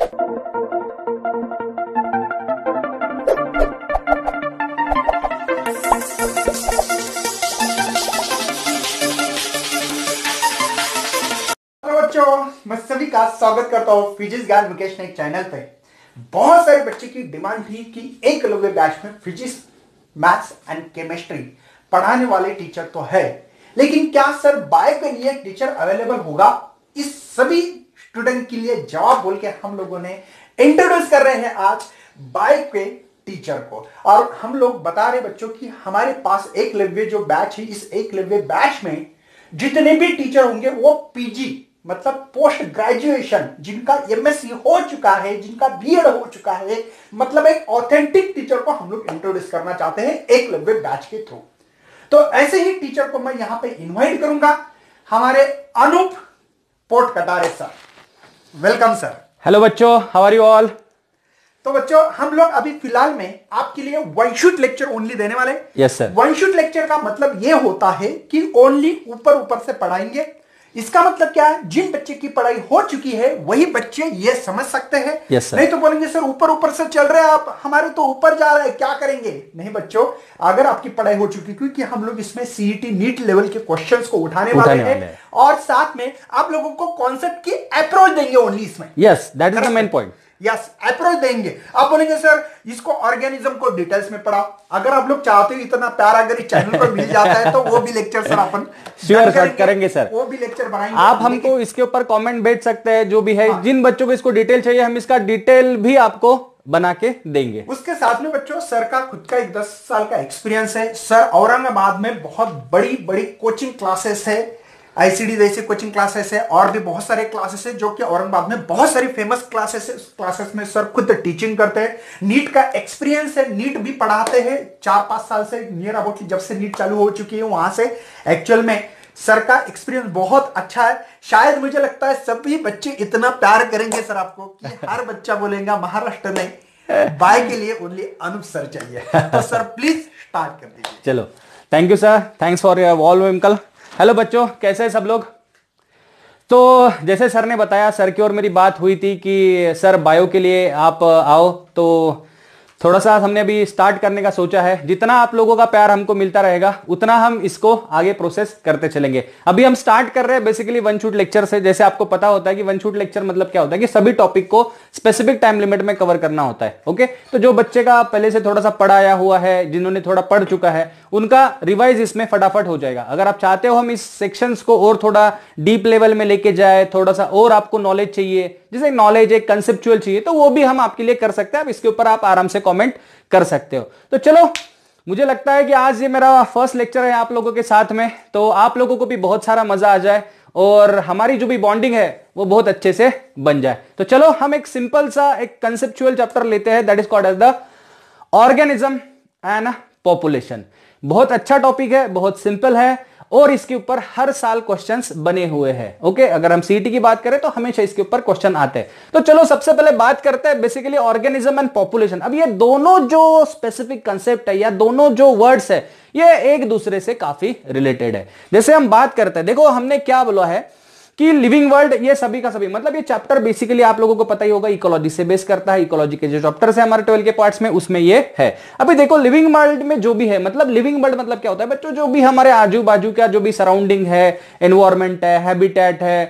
तो मैं सभी का स्वागत करता हूं फिजिक्स ज्ञान एक चैनल पे बहुत सारे बच्चे की डिमांड थी कि एक लोगे बैच में फिजिक्स मैथ्स एंड केमिस्ट्री पढ़ाने वाले टीचर तो है लेकिन क्या सर बाय के लिए टीचर अवेलेबल होगा इस सभी स्टूडेंट के लिए जवाब बोल के हम लोगों ने इंट्रोड्यूस कर रहे हैं आज बाइक के टीचर को और हम लोग बता रहे बच्चों कि हमारे पास एक लव्य जो बैच है इस एक लव्य बैच में जितने भी टीचर होंगे वो पीजी मतलब पोस्ट ग्रेजुएशन जिनका एमएससी हो चुका है जिनका बीएड हो चुका है मतलब एक ऑथेंटिक टीचर को हम लोग इंट्रोड्यूस करना चाहते हैं एक लव्य बैच के थ्रू तो ऐसे ही टीचर को मैं यहां पे इनवाइट करूंगा हमारे Anup Port Katare sir welcome sir hello बच्चों हाउ आर यू ऑल तो बच्चों हम लोग अभी फिलहाल में आपके लिए वन शूट लेक्चर ओनली देने वाले yes sir one shot lecture का मतलब ये होता है कि ओनली ऊपर ऊपर से पढ़ाएंगे इसका मतलब क्या है जिन बच्चे की पढ़ाई हो चुकी है वही बच्चे ये समझ सकते हैं yes, नहीं तो बोलेंगे सर ऊपर ऊपर से चल रहे हैं आप हमारे तो ऊपर जा रहे हैं क्या करेंगे नहीं बच्चों अगर आपकी पढ़ाई हो चुकी क्योंकि हम लोग इसमें सीईटी नीट लेवल के क्वेश्चन को उठाने, उठाने वाले हैं और साथ में आप लोगों को कॉन्सेप्ट की अप्रोच देंगे ओनली इसमें yes that is the main point yes approach देंगे आप बोलेंगे सर इसको ऑर्गेनिज्म को डिटेल्स में पढ़ाओ अगर आप लोग चाहते हो इतना प्यार अगर इस चैनल पर मिल जाता है तो वो भी लेक्चर सर अपन श्योर sure, करेंगे सर वो भी लेक्चर बनाएंगे आप हमको इसके ऊपर कमेंट भेज सकते हैं जो भी है हाँ। जिन बच्चों को इसको डिटेल चाहिए हम इसका डिटेल भी आपको बना के देंगे उसके साथ में बच्चों सर का खुद का एक दस साल का एक्सपीरियंस है सर औरंगाबाद में बहुत बड़ी बड़ी कोचिंग क्लासेस है आईसीडी जैसे कोचिंग क्लासेस है और भी बहुत सारे क्लासेस है जो कि औरंगाबाद में बहुत सारी फेमस क्लासेस है क्लासेस में सर खुद टीचिंग करते हैं नीट का एक्सपीरियंस है नीट भी पढ़ाते हैं चार पांच साल से नियर अबाउट जब से नीट चालू हो चुकी है वहां से एक्चुअल में सर का एक्सपीरियंस बहुत अच्छा है शायद मुझे लगता है सभी बच्चे इतना प्यार करेंगे सर आपको कि हर बच्चा बोलेगा महाराष्ट्र में बाय के लिए ओनली अनुप सर चाहिए तो सर प्लीज स्टार्ट कर दीजिए चलो thank you sir thanks for your वॉल्व इंकल हेलो बच्चों कैसे हैं सब लोग तो जैसे सर ने बताया सर की ओर मेरी बात हुई थी कि सर बायो के लिए आप आओ तो थोड़ा सा हमने अभी स्टार्ट करने का सोचा है जितना आप लोगों का प्यार हमको मिलता रहेगा उतना हम इसको आगे प्रोसेस करते चलेंगे अभी हम स्टार्ट कर रहे हैं बेसिकली वन छूट लेक्चर से जैसे आपको पता होता है कि वन छूट लेक्चर मतलब क्या होता है कि सभी टॉपिक को स्पेसिफिक टाइम लिमिट में कवर करना होता है ओके तो जो बच्चे का पहले से थोड़ा सा पढ़ाया हुआ है जिन्होंने थोड़ा पढ़ चुका है उनका रिवाइज इसमें फटाफट हो जाएगा अगर आप चाहते हो हम इस सेक्शन को और थोड़ा डीप लेवल में लेके जाए थोड़ा सा और आपको नॉलेज चाहिए जैसे नॉलेज एक कंसेप्चुअल चाहिए तो वो भी हम आपके लिए कर सकते हैं आप इसके ऊपर आप आराम से कमेंट कर सकते हो तो चलो मुझे लगता है कि आज ये मेरा फर्स्ट लेक्चर है आप लोगों के साथ में तो आप लोगों को भी बहुत सारा मजा आ जाए और हमारी जो भी बॉन्डिंग है वो बहुत अच्छे से बन जाए तो चलो हम एक सिंपल सा एक कंसेप्चुअल चैप्टर लेते हैं that is called as the organism and population बहुत अच्छा टॉपिक है बहुत सिंपल है और इसके ऊपर हर साल क्वेश्चन बने हुए हैं ओके अगर हम सीटी की बात करें तो हमेशा इसके ऊपर क्वेश्चन आते हैं तो चलो सबसे पहले बात करते हैं बेसिकली ऑर्गेनिज्म एंड पॉपुलेशन अब ये दोनों जो स्पेसिफिक कंसेप्ट है या दोनों जो वर्ड्स है ये एक दूसरे से काफी रिलेटेड है जैसे हम बात करते हैं देखो हमने क्या बोला है कि लिविंग वर्ल्ड ये सभी का सभी मतलब ये चैप्टर बेसिकली आप लोगों को पता ही होगा इकोलॉजी से बेस करता है इकोलॉजी के जो चैप्टर है हमारे ट्वेल्व के पार्ट्स में उसमें ये है अभी देखो लिविंग वर्ल्ड में जो भी है मतलब लिविंग वर्ल्ड मतलब क्या होता है बच्चों जो भी हमारे आजू बाजू का जो भी सराउंडिंग है एनवायरमेंट है हैबिटेट है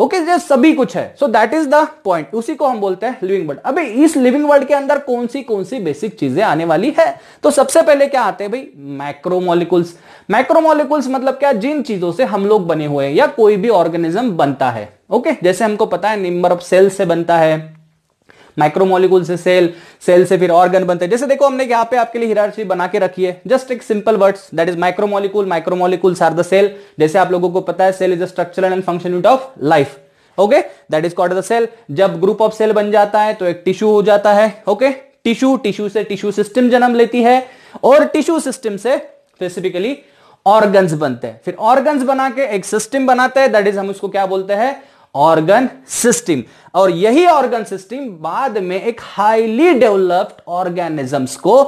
ओके okay, सभी कुछ है so that is the point उसी को हम बोलते हैं लिविंग वर्ड अबे इस लिविंग वर्ल्ड के अंदर कौन सी कौन सी बेसिक चीजें आने वाली है तो सबसे पहले क्या आते हैं भाई मैक्रोमोलिकुल्स मैक्रोमोलिकुल्स मतलब क्या जिन चीजों से हम लोग बने हुए हैं या कोई भी ऑर्गेनिज्म बनता है ओके okay? जैसे हमको पता है नंबर ऑफ सेल्स से बनता है माइक्रोमोलिकूल से सेल सेल से फिर ऑर्गन बनते हैं जैसे देखो हमने यहाँ पे आपके लिए हिरार्ची बना के रखी है जस्ट एक simple words that is micromolecule micromolecules are the cell जैसे आप लोगों को पता है cell is a structural and function unit of life okay that is called the cell जब ग्रुप ऑफ सेल बन जाता है तो एक टिश्यू हो जाता है ओके टिश्यू टिश्यू से टिश्यू सिस्टम जन्म लेती है और टिश्यू सिस्टम से स्पेसिफिकली ऑर्गन्स बनते हैं फिर ऑर्गन्स बना के एक सिस्टम बनाते हैं दैट इज हम उसको क्या बोलते हैं ऑर्गन सिस्टम और यही ऑर्गन सिस्टम बाद में एक हाईली डेवलप्ड ऑर्गेनिजम्स को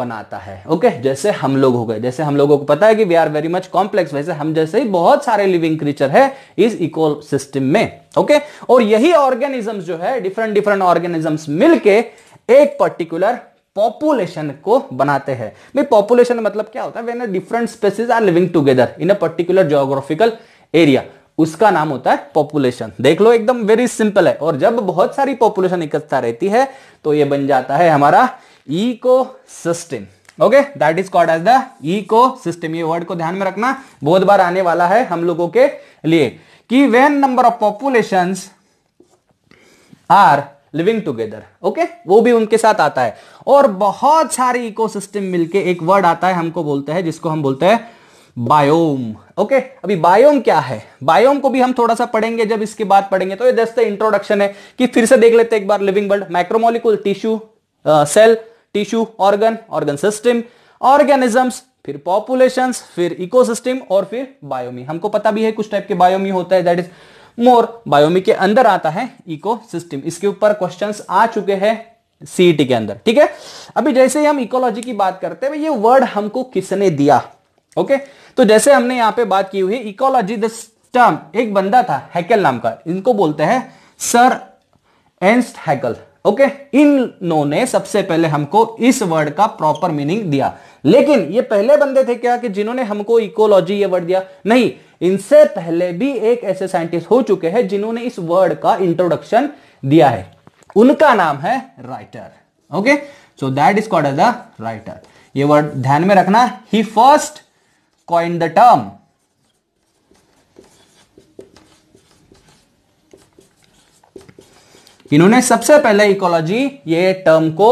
बनाता है ओके जैसे हम लोग हो गए जैसे हम लोगों को पता है कि we are very much complex वैसे हम जैसे ही बहुत सारे लिविंग क्रीचर है इस इको सिस्टम में ओके और यही ऑर्गेनिजम्स जो है डिफरेंट डिफरेंट ऑर्गेनिजम्स मिलके एक पर्टिकुलर पॉपुलेशन को बनाते हैं भाई पॉपुलेशन मतलब क्या होता है when different species are living together in a particular geographical area उसका नाम होता है पॉपुलेशन देख लो एकदम वेरी सिंपल है और जब बहुत सारी पॉपुलेशन इकट्ठा रहती है तो ये बन जाता है हमारा ecosystem okay that is called as the ecosystem ये वर्ड को ध्यान में रखना बहुत बार आने वाला है हम लोगों के लिए कि when number of population are living together okay वो भी उनके साथ आता है और बहुत सारे इकोसिस्टम मिलके एक वर्ड आता है हमको बोलते हैं जिसको हम बोलते हैं बायोम ओके okay? अभी बायोम क्या है बायोम को भी हम थोड़ा सा पढ़ेंगे जब इसके बाद पढ़ेंगे तो ये जस्ट इंट्रोडक्शन है कि फिर से देख लेते एक बार living world micromolecule tissue cell tissue organ organ system organisms फिर पॉपुलेशन फिर इकोसिस्टम और फिर बायोमी हमको पता भी है कुछ टाइप के बायोमी होता है दैट इज मोर बायोमी के अंदर आता है इको इसके ऊपर क्वेश्चन आ चुके हैं सीईटी e के अंदर ठीक है अभी जैसे ही हम इकोलॉजी की बात करते हैं ये वर्ड हमको किसने दिया ओके okay? तो जैसे हमने यहां पे बात की हुई इकोलॉजी दिस टर्म एक बंदा था हैकल नाम का इनको बोलते हैं सर एंस्ट हैकल ओके इन्होंने सबसे पहले हमको इस वर्ड का प्रॉपर मीनिंग दिया लेकिन ये पहले बंदे थे क्या कि जिन्होंने हमको इकोलॉजी ये वर्ड दिया नहीं इनसे पहले भी एक ऐसे साइंटिस्ट हो चुके हैं जिन्होंने इस वर्ड का इंट्रोडक्शन दिया है उनका नाम है Reiter okay so that is called as a Reiter ये वर्ड ध्यान में रखना ही फर्स्ट coined the term. इन्होंने सबसे पहले इकोलॉजी ये टर्म को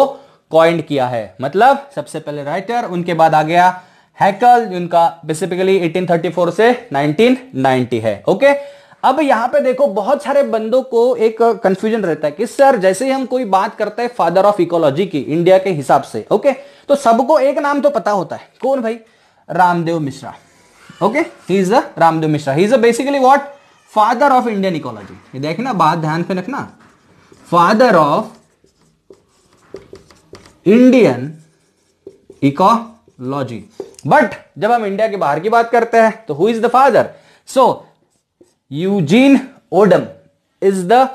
कॉइंड किया है मतलब सबसे पहले राइटर उनके बाद आ गया हैकल उनका बेसिफिकली 1834 से 1990 है ओके अब यहां पे देखो बहुत सारे बंदों को एक कंफ्यूजन रहता है कि सर जैसे ही हम कोई बात करते हैं फादर ऑफ इकोलॉजी की इंडिया के हिसाब से ओके तो सबको एक नाम तो पता होता है कौन भाई Ramdeo Mishra okay he is a Ramdeo Mishra he is a basically what father of Indian ecology ये देखना बात ध्यान पे रखना father of Indian ecology but जब हम इंडिया के बाहर की बात करते हैं तो who is the father so Eugene Odum is the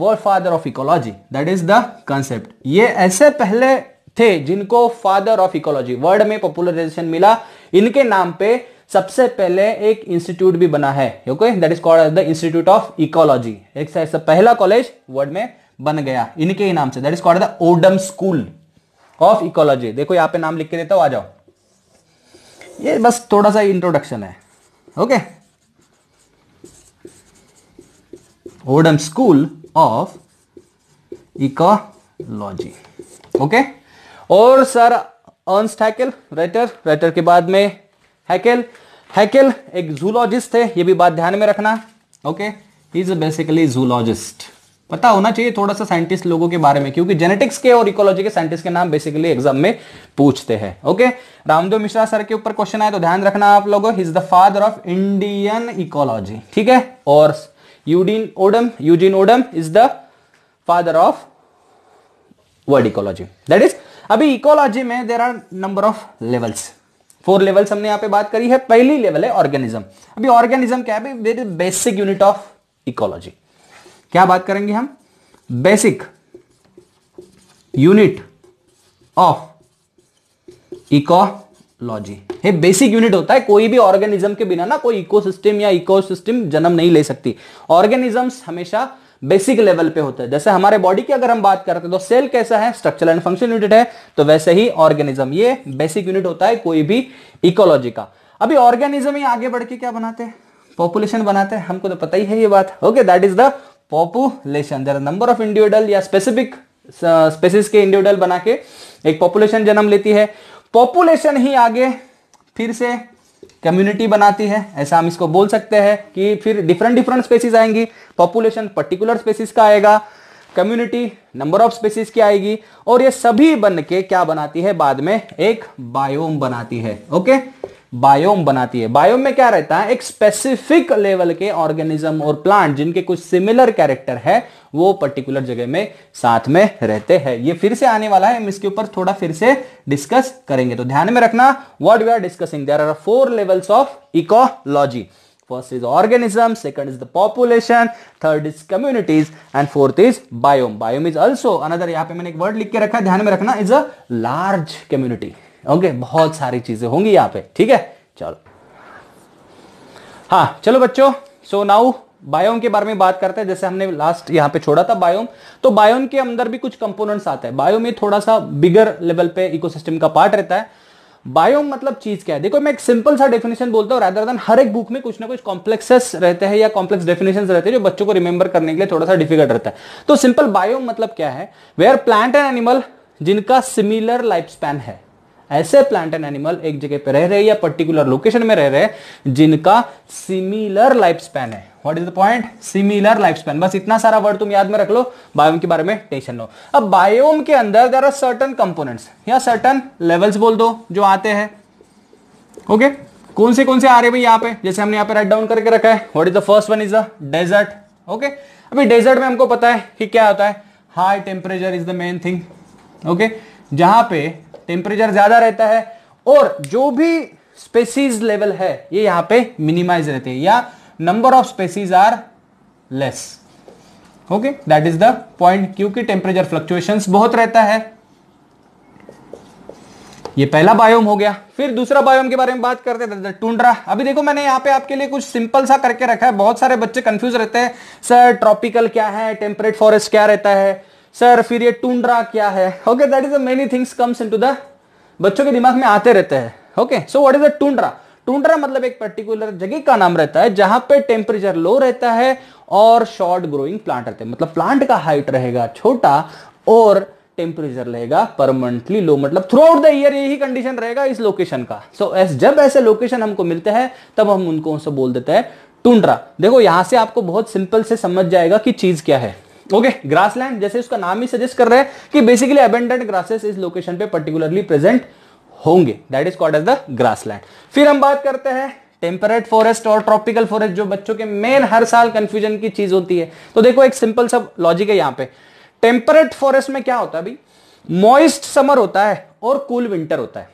world father of ecology that is the concept ये ऐसे पहले थे जिनको फादर ऑफ इकोलॉजी वर्ल्ड में पॉपुलराइजेशन मिला इनके नाम पे सबसे पहले एक इंस्टीट्यूट भी बना है okay that is called the institute of ecology एक पहला कॉलेज वर्ल्ड में बन गया इनके ही नाम से that is called the Odum school of ecology देखो यहां पे नाम लिख के देता हूं आ जाओ ये बस थोड़ा सा इंट्रोडक्शन है okay Odum school of ecology okay और sir Ernst Haeckel Reiter Reiter के बाद में हैकेल हैकेल एक जूलॉजिस्ट थे ये भी बात ध्यान में रखना okay he is basically zoologist पता होना चाहिए थोड़ा सा साइंटिस्ट लोगों के बारे में क्योंकि जेनेटिक्स के और इकोलॉजी के साइंटिस्ट के नाम बेसिकली एग्जाम में पूछते हैं ओके रामदेव मिश्रा सर के ऊपर क्वेश्चन आए तो ध्यान रखना आप लोगों is the father of Indian ecology ठीक है और Eugene Odum Eugene Odum is the father of word ecology that is अभी इकोलॉजी में there are number of levels four levels हमने यहां पे बात करी है पहली लेवल है ऑर्गेनिज्म अभी ऑर्गेनिज्म क्या है very basic unit of ecology क्या बात करेंगे हम बेसिक यूनिट ऑफ इकोलॉजी ये बेसिक यूनिट होता है कोई भी ऑर्गेनिज्म के बिना ना कोई इकोसिस्टम या इकोसिस्टम जन्म नहीं ले सकती ऑर्गेनिजम्स हमेशा बेसिक लेवल पे होता है जैसे हमारे बॉडी की अगर हम बात करते हैं तो, तो सेल कैसा है स्ट्रक्चरल एंड फंक्शन यूनिट है तो वैसे ही ऑर्गेनिज्म ये बेसिक यूनिट होता है कोई भी इकोलॉजी का अभी ऑर्गेनिज्म ही आगे बढ़ के क्या बनाते हैं पॉपुलेशन बनाते हैं हमको तो पता ही है ये बात okay that is the population there number of individual या स्पेसिफिक स्पेसिस uh, के इंडिविजुअल बना के एक पॉपुलेशन जन्म लेती है पॉपुलेशन ही आगे फिर से कम्युनिटी बनाती है ऐसा हम इसको बोल सकते हैं कि फिर डिफरेंट डिफरेंट स्पेसीज आएंगी पॉपुलेशन पर्टिकुलर स्पेसीज का आएगा कम्युनिटी नंबर ऑफ स्पेसीज की आएगी और ये सभी बन के क्या बनाती है बाद में एक बायोम बनाती है ओके बायोम बनाती है बायोम में क्या रहता है एक स्पेसिफिक लेवल के ऑर्गेनिज्म और प्लांट जिनके कुछ सिमिलर कैरेक्टर है वो पर्टिकुलर जगह में साथ में रहते हैं ये फिर से आने वाला है हम इसके ऊपर थोड़ा फिर से डिस्कस करेंगे तो ध्यान में रखना what we are discussing there are four levels of ecology first is organism second is the population third is communities and fourth is biome biome is also another यहाँ पे मैंने एक वर्ड लिख के रखा है ध्यान में रखना is a large community okay बहुत सारी चीजें होंगी यहाँ पे ठीक है चलो हाँ चलो बच्चों सो नाउ बायोम के बारे में बात करते हैं जैसे हमने लास्ट यहां पे छोड़ा था बायोम तो बायोम के अंदर भी कुछ कंपोनेंट्स आते हैं बायोम में थोड़ा सा बिगर लेवल पे इकोसिस्टम का पार्ट रहता है बायोम मतलब चीज क्या है देखो मैं एक सिंपल सा डेफिनेशन बोलता हूँ रादर देन हर एक बुक में कुछ ना कुछ कॉम्प्लेक्सेस रहते हैं या कॉम्प्लेक्स डेफिनेशन रहते हैं जो बच्चों को रिमेंबर करने के लिए थोड़ा सा डिफिकल्ट रहता है तो सिंपल बायोम मतलब क्या है वेयर प्लांट एंड एनिमल जिनका सिमिलर लाइफ स्पैन है ऐसे प्लांट एंड एनिमल एक जगह पर रह रहे या पर्टिकुलर लोकेशन में रह रहे जिनका सिमिलर लाइफ स्पैन है what is the point similar life span बस इतना सारा वर्ड तुम याद में रख लो बायोम के बारे में टेंशन लो अब बायोम के अंदर देर आर सर्टन कंपोनेंट्स या सर्टन लेवल्स बोल दो जो आते हैं ओके okay? कौन से कौन से आ रहे हैं भाई यहाँ पे जैसे हमने यहाँ पे राइट डाउन करके रखा है what is the first one is the desert okay अभी डेजर्ट में हमको पता है कि क्या होता है high temperature is the main thing okay जहां पे टेम्परेचर ज्यादा रहता है और जो भी स्पेसीज लेवल है ये यहाँ पे मिनिमाइज रहते हैं या number of species are less okay that is the point क्योंकि टेम्परेचर फ्लक्चुएशन बहुत रहता है ये पहला बायोम हो गया फिर दूसरा बायोम के बारे में बात करते हैं टूंड्रा अभी देखो मैंने यहाँ पे आपके लिए कुछ सिंपल सा करके रखा है बहुत सारे बच्चे कंफ्यूज रहते हैं सर ट्रॉपिकल क्या है टेम्परेट फॉरेस्ट क्या रहता है सर फिर ये टूंड्रा क्या है okay that is the many things comes into the बच्चों के दिमाग में आते रहते हैं okay so what is the tundra tundra मतलब एक पर्टिकुलर जगह का नाम रहता है जहां पे टेम्परेचर लो रहता है और शॉर्ट ग्रोइंग प्लांट रहते हैं मतलब प्लांट का हाइट रहेगा छोटा और टेम्परेचर रहेगा परमानेंटली लो मतलब थ्रू आउट द ईयर यही कंडीशन रहेगा इस लोकेशन का सो so, एस जब ऐसे लोकेशन हमको मिलते हैं तब हम उनको उनसे बोल देते हैं टूंड्रा देखो यहां से आपको बहुत सिंपल से समझ जाएगा कि चीज क्या है ओके ग्रासलैंड जैसे उसका नाम ही सजेस्ट कर रहे हैं कि बेसिकली अबेंडेंट ग्रासेस इस लोकेशन पे पर्टिकुलरली प्रेजेंट होंगे that is called as the grass फिर हम बात करते हैं टेम्परेट फॉरेस्ट और ट्रॉपिकल फॉरेस्ट जो बच्चों के मेन हर साल कंफ्यूजन की चीज होती है तो देखो एक सिंपल सब लॉजिक है यहां पे टेम्परेट फॉरेस्ट में क्या होता है भाई मॉइस्ट समर होता है और कूल cool विंटर होता है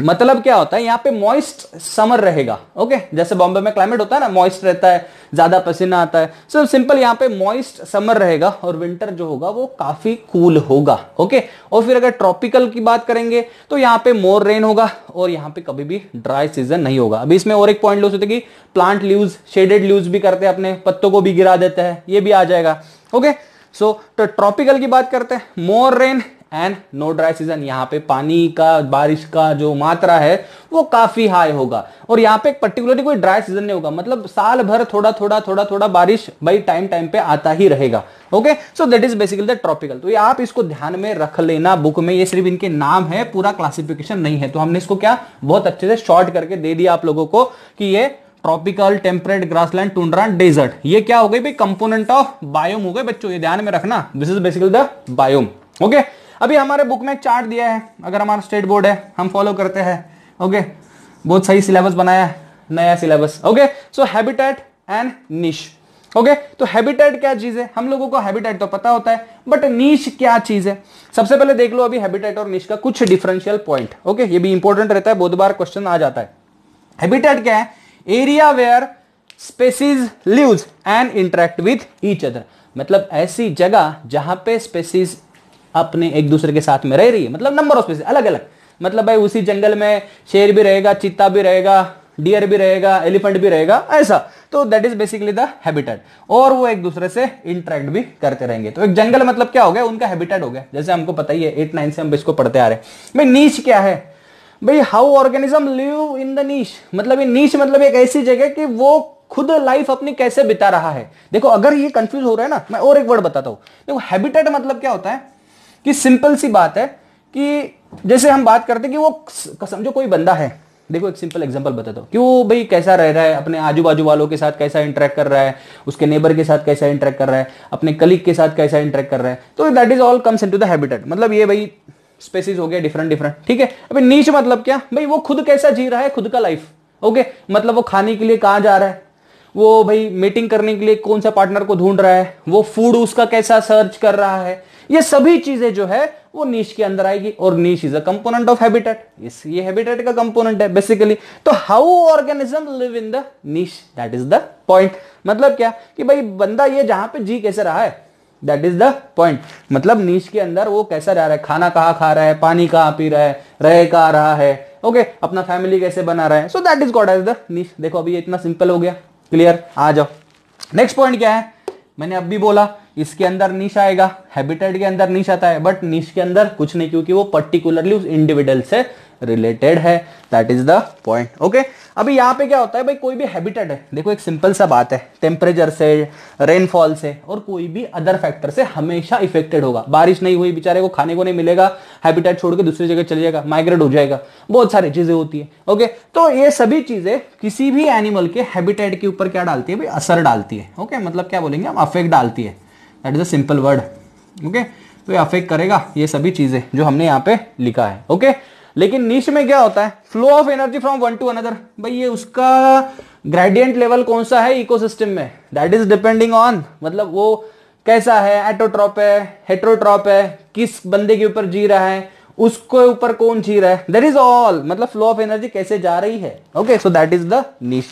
मतलब क्या होता है यहाँ पे मॉइस्ट समर रहेगा ओके जैसे बॉम्बे में क्लाइमेट होता है ना मॉइस्ट रहता है ज्यादा पसीना आता है सो सिंपल यहाँ पे मॉइस्ट समर रहेगा और विंटर जो होगा वो काफी कूल होगा ओके और फिर अगर ट्रॉपिकल की बात करेंगे तो यहाँ पे मोर रेन होगा और यहाँ पे कभी भी ड्राई सीजन नहीं होगा अभी इसमें और एक पॉइंट लूज होते कि प्लांट लूज शेडेड लूज भी करते हैं अपने पत्तों को भी गिरा देते हैं ये भी आ जाएगा ओके सो so, तो ट्रॉपिकल की बात करते हैं more rain and no dry season यहाँ पे पानी का बारिश का जो मात्रा है वो काफी हाई होगा और यहाँ पे पर्टिकुलरली कोई ड्राई सीजन नहीं होगा मतलब साल भर थोड़ा थोड़ा थोड़ा थोड़ा बारिश भाई टाइम टाइम पे आता ही रहेगा okay so that is basically the tropical तो ये आप इसको ध्यान में रख लेना बुक में ये सिर्फ इनके नाम है पूरा क्लासिफिकेशन नहीं है तो हमने इसको क्या बहुत अच्छे से शॉर्ट करके दे दिया आप लोगों को कि ये tropical temperate grassland tundra desert ये क्या हो गई भाई कंपोनेंट ऑफ बायोम हो गए बच्चों ये ध्यान में रखना this is basically the biome okay अभी हमारे बुक में चार्ट दिया है अगर हमारा स्टेट बोर्ड है हम फॉलो करते हैं ओके बहुत सही सिलेबस बनाया है नया syllabus okay so habitat and niche okay तो हैबिटेट क्या चीज है हम लोगों को हैबिटेट तो पता होता है बट नीच क्या चीज है सबसे पहले देख लो अभी हैबिटेट और नीच का कुछ डिफरेंशियल पॉइंट ओके ये भी इंपॉर्टेंट रहता है बहुत बार क्वेश्चन आ जाता है हैबिटेट क्या है area where species live and interact with each other मतलब ऐसी जगह जहां पे स्पेसीज अपने एक दूसरे के साथ में रह रही है मतलब नंबर ऑफ स्पीसीज अलग अलग मतलब भाई उसी जंगल में शेर भी रहेगा चित्ता भी रहेगा डियर भी रहेगा एलिफेंट भी रहेगा ऐसा तो that is basically the habitat और वो एक दूसरे से इंटरेक्ट भी करते रहेंगे तो एक जंगल मतलब क्या हो गया उनका हैबिटेट हो गया जैसे हमको पता ही है एट नाइन से हम इसको पढ़ते आ रहे हैं भाई नीच क्या है भाई how organism live in the niche मतलब ये नीच मतलब एक ऐसी जगह कि वो खुद लाइफ अपनी कैसे बिता रहा है देखो अगर ये कंफ्यूज हो रहा है ना मैं और एक वर्ड बताता हूँ देखो हैबिटेट मतलब क्या होता है कि सिंपल सी बात है कि जैसे हम बात करते हैं कि वो समझो कोई बंदा है देखो एक सिंपल एग्जांपल बता दो कि वो भाई कैसा रह रहा है अपने आजू बाजू वालों के साथ कैसा इंटरेक्ट कर रहा है उसके नेबर के साथ कैसा इंटरेक्ट कर रहा है अपने कलीग के साथ कैसा इंटरेक्ट कर रहा है तो that is all comes into the habitat मतलब ये भाई स्पेसिस हो गया डिफरेंट डिफरेंट ठीक है अभी नीच मतलब क्या भाई वो खुद कैसा जी रहा है खुद का लाइफ ओके मतलब वो खाने के लिए कहाँ जा रहा है वो भाई मीटिंग करने के लिए कौन सा पार्टनर को ढूंढ रहा है वो फूड उसका कैसा सर्च कर रहा है ये सभी चीजें जो है वो नीच के अंदर आएगी और niche is a component of habitat ये हैबिटेट का कंपोनेंट है बेसिकली तो how organism live in the niche that is the point मतलब क्या कि भाई बंदा ये जहां पे जी कैसे रहा है दैट इज द पॉइंट मतलब नीच के अंदर वो कैसा रह रहा है खाना कहाँ खा रहा है पानी कहाँ पी रहा है रह कहा रहा है ओके okay, अपना फैमिली कैसे बना रहा है so that is called as the niche देखो अभी इतना सिंपल हो गया क्लियर आ जाओ नेक्स्ट पॉइंट क्या है मैंने अब भी बोला इसके अंदर निश आएगा हैबिटेट के अंदर निश आता है बट निश के अंदर कुछ नहीं क्योंकि वो पर्टिकुलरली उस इंडिविजुअल से रिलेटेड है that is the point okay अभी यहाँ पे क्या होता है भाई कोई भी हैबिटेट है देखो एक सिंपल सा बात है टेम्परेचर से रेनफॉल से और कोई भी अदर फैक्टर से हमेशा इफेक्टेड होगा बारिश नहीं हुई बेचारे को खाने को नहीं मिलेगा हैबिटेट छोड़ के दूसरी जगह चले जाएगा माइग्रेट हो जाएगा बहुत सारी चीजें होती है ओके तो ये सभी चीजें किसी भी एनिमल के हैबिटेट के ऊपर क्या डालती है भाई असर डालती है ओके मतलब क्या बोलेंगे हम अफेक्ट डालती है that is a simple word okay तो ये अफेक्ट करेगा ये सभी चीज़ें जो हमने यहाँ पे लिखा है ओके okay? लेकिन नीच में क्या होता है flow of energy from one to another भाई ये उसका ग्रेडियंट लेवल कौन सा है इकोसिस्टम में दैट इज डिपेंडिंग ऑन मतलब वो कैसा है एटोट्रॉप है हेट्रोट्रॉप है किस बंदे के ऊपर जी रहा है उसको ऊपर कौन जी रहा है दैट इज ऑल मतलब फ्लो ऑफ एनर्जी कैसे जा रही है okay so that is the niche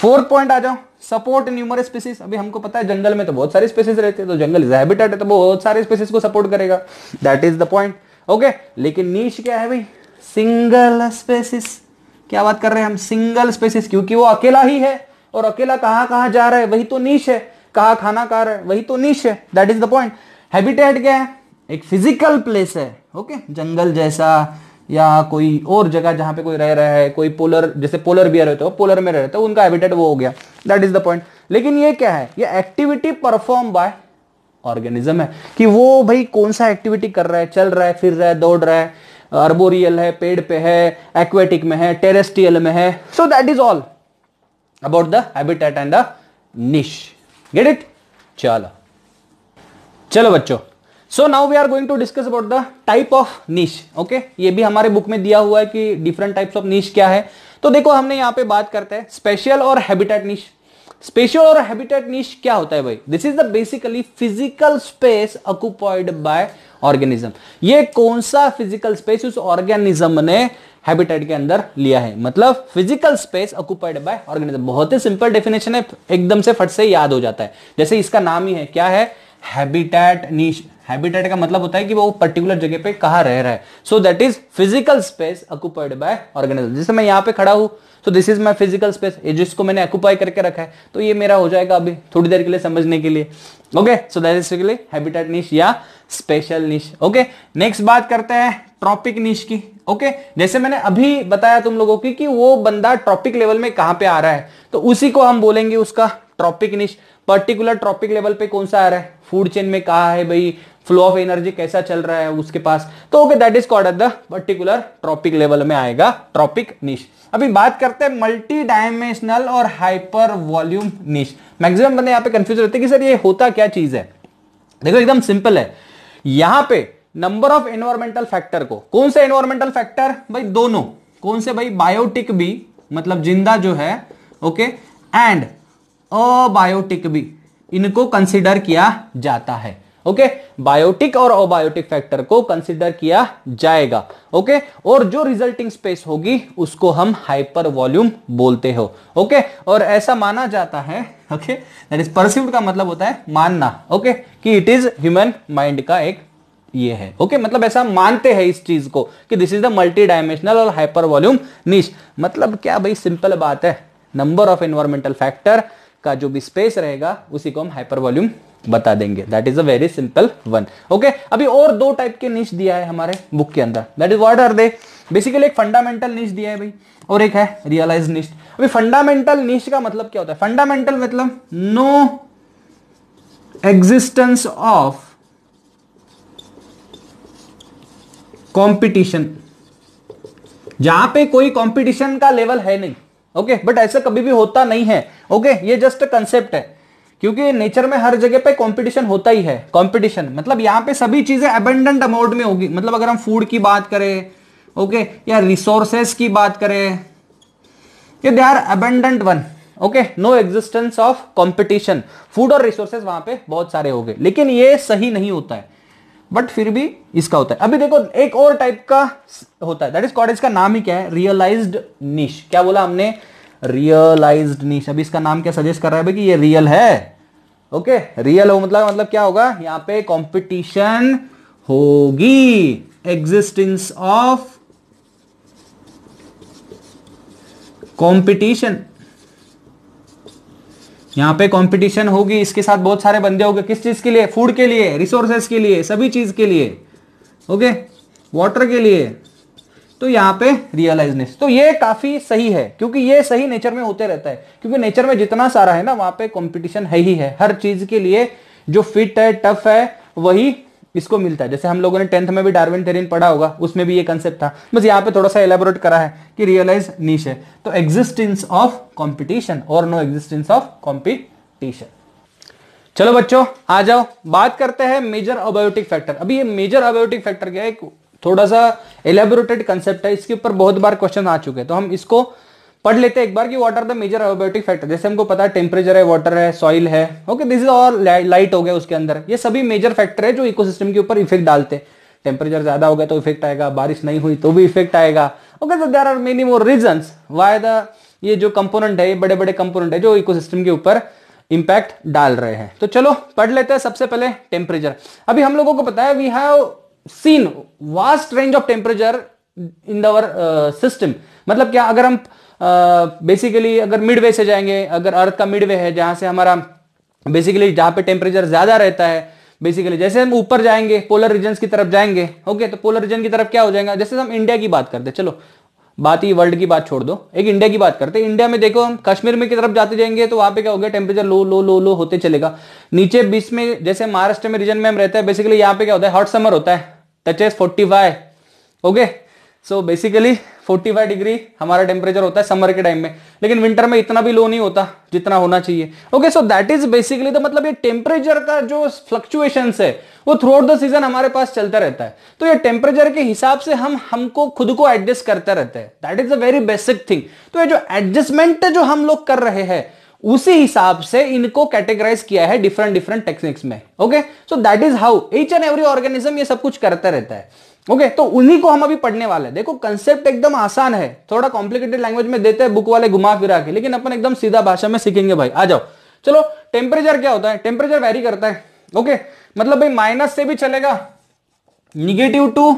fourth point आ जाओ सपोर्ट न्यूमर स्पीसीज अभी हमको पता है जंगल में तो बहुत सारी स्पीसीज रहती है तो जंगल इज हैबिटेट है तो बहुत सारे स्पीसीज को सपोर्ट करेगा that is the point okay लेकिन नीच क्या है भाई सिंगल स्पेसिस क्या बात कर रहे हैं हम सिंगल स्पेसिस क्योंकि वो अकेला ही है और अकेला कहां कहां जा रहा है वही तो नीच है कहा खाना खा रहा है वही तो नीच है that is the point habitat क्या है एक फिजिकल प्लेस है ओके जंगल जैसा या कोई और जगह जहां पे कोई रह रहा है कोई पोलर जैसे पोलर बियर होते हो पोलर में रहे हो तो उनका हैबिटेट वो हो गया दैट इज द पॉइंट लेकिन ये क्या है ये एक्टिविटी परफॉर्म बाय ऑर्गेनिज्म है कि वो भाई कौन सा एक्टिविटी कर रहा है चल रहा है फिर रहा है दौड़ रहा है अर्बोरियल है पेड़ पे है एक्वेटिक में है टेरेस्टियल में है so that is all about the habitat and the niche get it चलो चलो बच्चों so now we are going to discuss about the type of niche okay ये भी हमारे बुक में दिया हुआ है कि डिफरेंट टाइप्स ऑफ नीच क्या है तो देखो हमने यहां पे बात करते हैं स्पेशल और हैबिटेट नीच स्पेशो और हैबिटेट निश क्या होता है भाई this is the basically physical space occupied by organism ये कौन सा फिजिकल स्पेस उस ऑर्गेनिज्म ने हैबिटेट के अंदर लिया है मतलब physical space occupied by organism बहुत ही सिंपल डेफिनेशन है एकदम से फट से याद हो जाता है जैसे इसका नाम ही है क्या है हैबिटेट निश हैबिटेट का मतलब होता है कि वो पर्टिकुलर जगह पे कहा रह रहा है so that is physical space occupied by organism जैसे मैं यहाँ पे खड़ा हूँ so this is my physical space ये जिसको मैंने अकुपाई करके रखा है तो ये मेरा हो जाएगा अभी थोड़ी देर के लिए समझने के लिए okay so that is basically habitat niche या स्पेशल निश ओके नेक्स्ट बात करते हैं ट्रॉपिक निश की ओके okay? जैसे मैंने अभी बताया तुम लोगों की कि वो बंदा ट्रॉपिक लेवल में कहां पे आ रहा है तो उसी को हम बोलेंगे उसका ट्रॉपिक निश पर्टिकुलर ट्रॉपिक लेवल पे कौन सा आ रहा है फूड चेन में कहा है भाई फ्लो ऑफ एनर्जी कैसा चल रहा है उसके पास तो okay that is called at the particular trophic level में आएगा ट्रॉपिक निश अभी बात करते हैं मल्टी डायमेंशनल और हाइपर वॉल्यूम निश मैक्सिमम बंदे यहां पे कंफ्यूज रहते हैं कि सर ये होता क्या चीज है देखो एकदम सिंपल है यहां पे नंबर ऑफ एनवायरमेंटल फैक्टर को कौन से एनवायरमेंटल फैक्टर भाई दोनों कौन से भाई बायोटिक भी मतलब जिंदा जो है ओके एंड अबायोटिक भी इनको कंसिडर किया जाता है ओके बायोटिक और ओबायोटिक फैक्टर को कंसिडर किया जाएगा ओके और जो रिजल्टिंग स्पेस होगी उसको हम हाइपर वॉल्यूम बोलते हो ओके और ऐसा माना जाता है ओके दैट इज परसिव्ड का मतलब होता है मानना ओके कि इट इज ह्यूमन माइंड का एक ये है ओके okay? मतलब ऐसा मानते हैं इस चीज को कि this is the multi dimensional और हाइपर वॉल्यूम निश मतलब क्या भाई सिंपल बात है नंबर ऑफ एनवायरमेंटल फैक्टर का जो भी स्पेस रहेगा उसी को हम हाइपर वॉल्यूम बता देंगे that is a very simple one okay अभी और दो टाइप के निश दिया है हमारे बुक के अंदर that is what are they basically एक फंडामेंटल निश दिया है भाई और एक है रियलाइज निश अभी फंडामेंटल निश का मतलब क्या होता है फंडामेंटल मतलब नो एग्जिस्टेंस ऑफ कॉम्पिटिशन जहां पे कोई कॉम्पिटिशन का लेवल है नहीं ओके okay? बट ऐसा कभी भी होता नहीं है ओके okay? ये जस्ट कंसेप्ट है क्योंकि नेचर में हर जगह पे कंपटीशन होता ही है कंपटीशन मतलब यहाँ पे सभी चीजें अबेंडेंट अमाउंट में होगी मतलब अगर हम फूड की बात करें ओके या रिसोर्सेस की बात करें they are abundant one okay no existence of competition food और रिसोर्सेस वहां पे बहुत सारे हो गए लेकिन ये सही नहीं होता है बट फिर भी इसका होता है अभी देखो एक और टाइप का होता है दैट इज का नाम ही क्या है रियलाइज्ड निश क्या बोला हमने रियलाइज्ड निश अभी इसका नाम क्या सजेस्ट कर रहा है कि ये रियल है ओके रियल हो मतलब मतलब क्या होगा यहां पे कंपटीशन होगी एग्जिस्टेंस ऑफ कंपटीशन यहां पे कंपटीशन होगी इसके साथ बहुत सारे बंदे होंगे किस चीज के लिए फूड के लिए रिसोर्सेस के लिए सभी चीज के लिए ओके वाटर के लिए तो यहां पे रियलाइजनेस तो ये काफी सही है क्योंकि ये सही नेचर में होते रहता है क्योंकि नेचर में जितना सारा है ना वहां पे कंपटीशन है ही है हर चीज के लिए जो फिट है टफ है वही इसको मिलता है जैसे हम लोगों ने टेंथ में भी डार्विन टेरिन पढ़ा होगा उसमें भी ये कंसेप्ट था बस यहाँ पे थोड़ा सा एलेबोरेट करा है कि रियलाइज नीच है तो एग्जिस्टेंस ऑफ कॉम्पिटिशन और नो एग्जिस्टेंस ऑफ कॉम्पिटिशन चलो बच्चों आ जाओ बात करते हैं मेजर अबायोटिक फैक्टर अभी ये मेजर अबायोटिक फैक्टर क्या है थोड़ा सा एलेबोरेटेड कंसेप्ट है इसके ऊपर बहुत बार क्वेश्चन आ चुके हैं तो हम इसको पढ़ लेते हैं एक बार कि what are the major abiotic factor जैसे हमको पता है टेम्परेचर है वाटर है सॉइल है ओके दिस इज और लाइट हो गया उसके अंदर ये सभी मेजर फैक्टर है जो इकोसिस्टम के ऊपर इफेक्ट डालते हैं टेम्परेचर ज्यादा हो गया तो इफेक्ट आएगा बारिश नहीं हुई तो भी इफेक्ट आएगा ओके तो there are many more reason why the ये जो कंपोनेंट है ये बड़े बड़े कंपोनेंट है जो इकोसिस्टम के ऊपर इंपैक्ट डाल रहे हैं तो चलो पढ़ लेते हैं सबसे पहले टेम्परेचर अभी हम लोगों को पता है we have seen vast range of temperature in दवर सिस्टम मतलब क्या अगर हम बेसिकली uh, अगर मिडवे से जाएंगे अगर अर्थ का मिडवे है जहां से हमारा बेसिकली जहां पे टेम्परेचर ज्यादा रहता है बेसिकली जैसे हम ऊपर जाएंगे पोलर रीजन की तरफ जाएंगे ओके तो पोलर रीजन की तरफ क्या हो जाएगा जैसे हम इंडिया की बात करते चलो बात ही वर्ल्ड की बात छोड़ दो एक इंडिया की बात करते हैं इंडिया में देखो हम कश्मीर में की तरफ जाते जाएंगे तो वहां पे क्या हो गया टेम्परेचर लो लो लो लो होते चलेगा नीचे बीच में जैसे महाराष्ट्र में रीजन में हम रहते हैं बेसिकली यहाँ पे क्या होता है हॉट समर होता है touches 45 okay so basically 45 degree हमारा टेम्परेचर होता है समर के टाइम में लेकिन विंटर में इतना भी लो नहीं होता जितना होना चाहिए okay so that is basically तो मतलब ये टेम्परेचर का जो फ्लक्चुएशन है वो थ्रू आउट द सीजन हमारे पास चलता रहता है तो ये टेम्परेचर के हिसाब से हम हमको खुद को एडजस्ट करते रहते हैं that is a very basic thing तो ये जो एडजस्टमेंट जो हम लोग कर रहे हैं उसी हिसाब से इनको कैटेगराइज किया है डिफरेंट डिफरेंट टेक्निक्स में okay so that is how each and every organism ये सब कुछ करता रहता है ओके okay, तो उन्हीं को हम अभी पढ़ने वाले हैं देखो कंसेप्ट एकदम आसान है थोड़ा कॉम्प्लिकेटेड लैंग्वेज में देते हैं बुक वाले घुमा फिरा के लेकिन अपन एकदम सीधा भाषा में सीखेंगे भाई आ जाओ चलो टेम्परेचर क्या होता है टेम्परेचर वेरी करता है ओके okay, मतलब भाई माइनस से भी चलेगा निगेटिव टू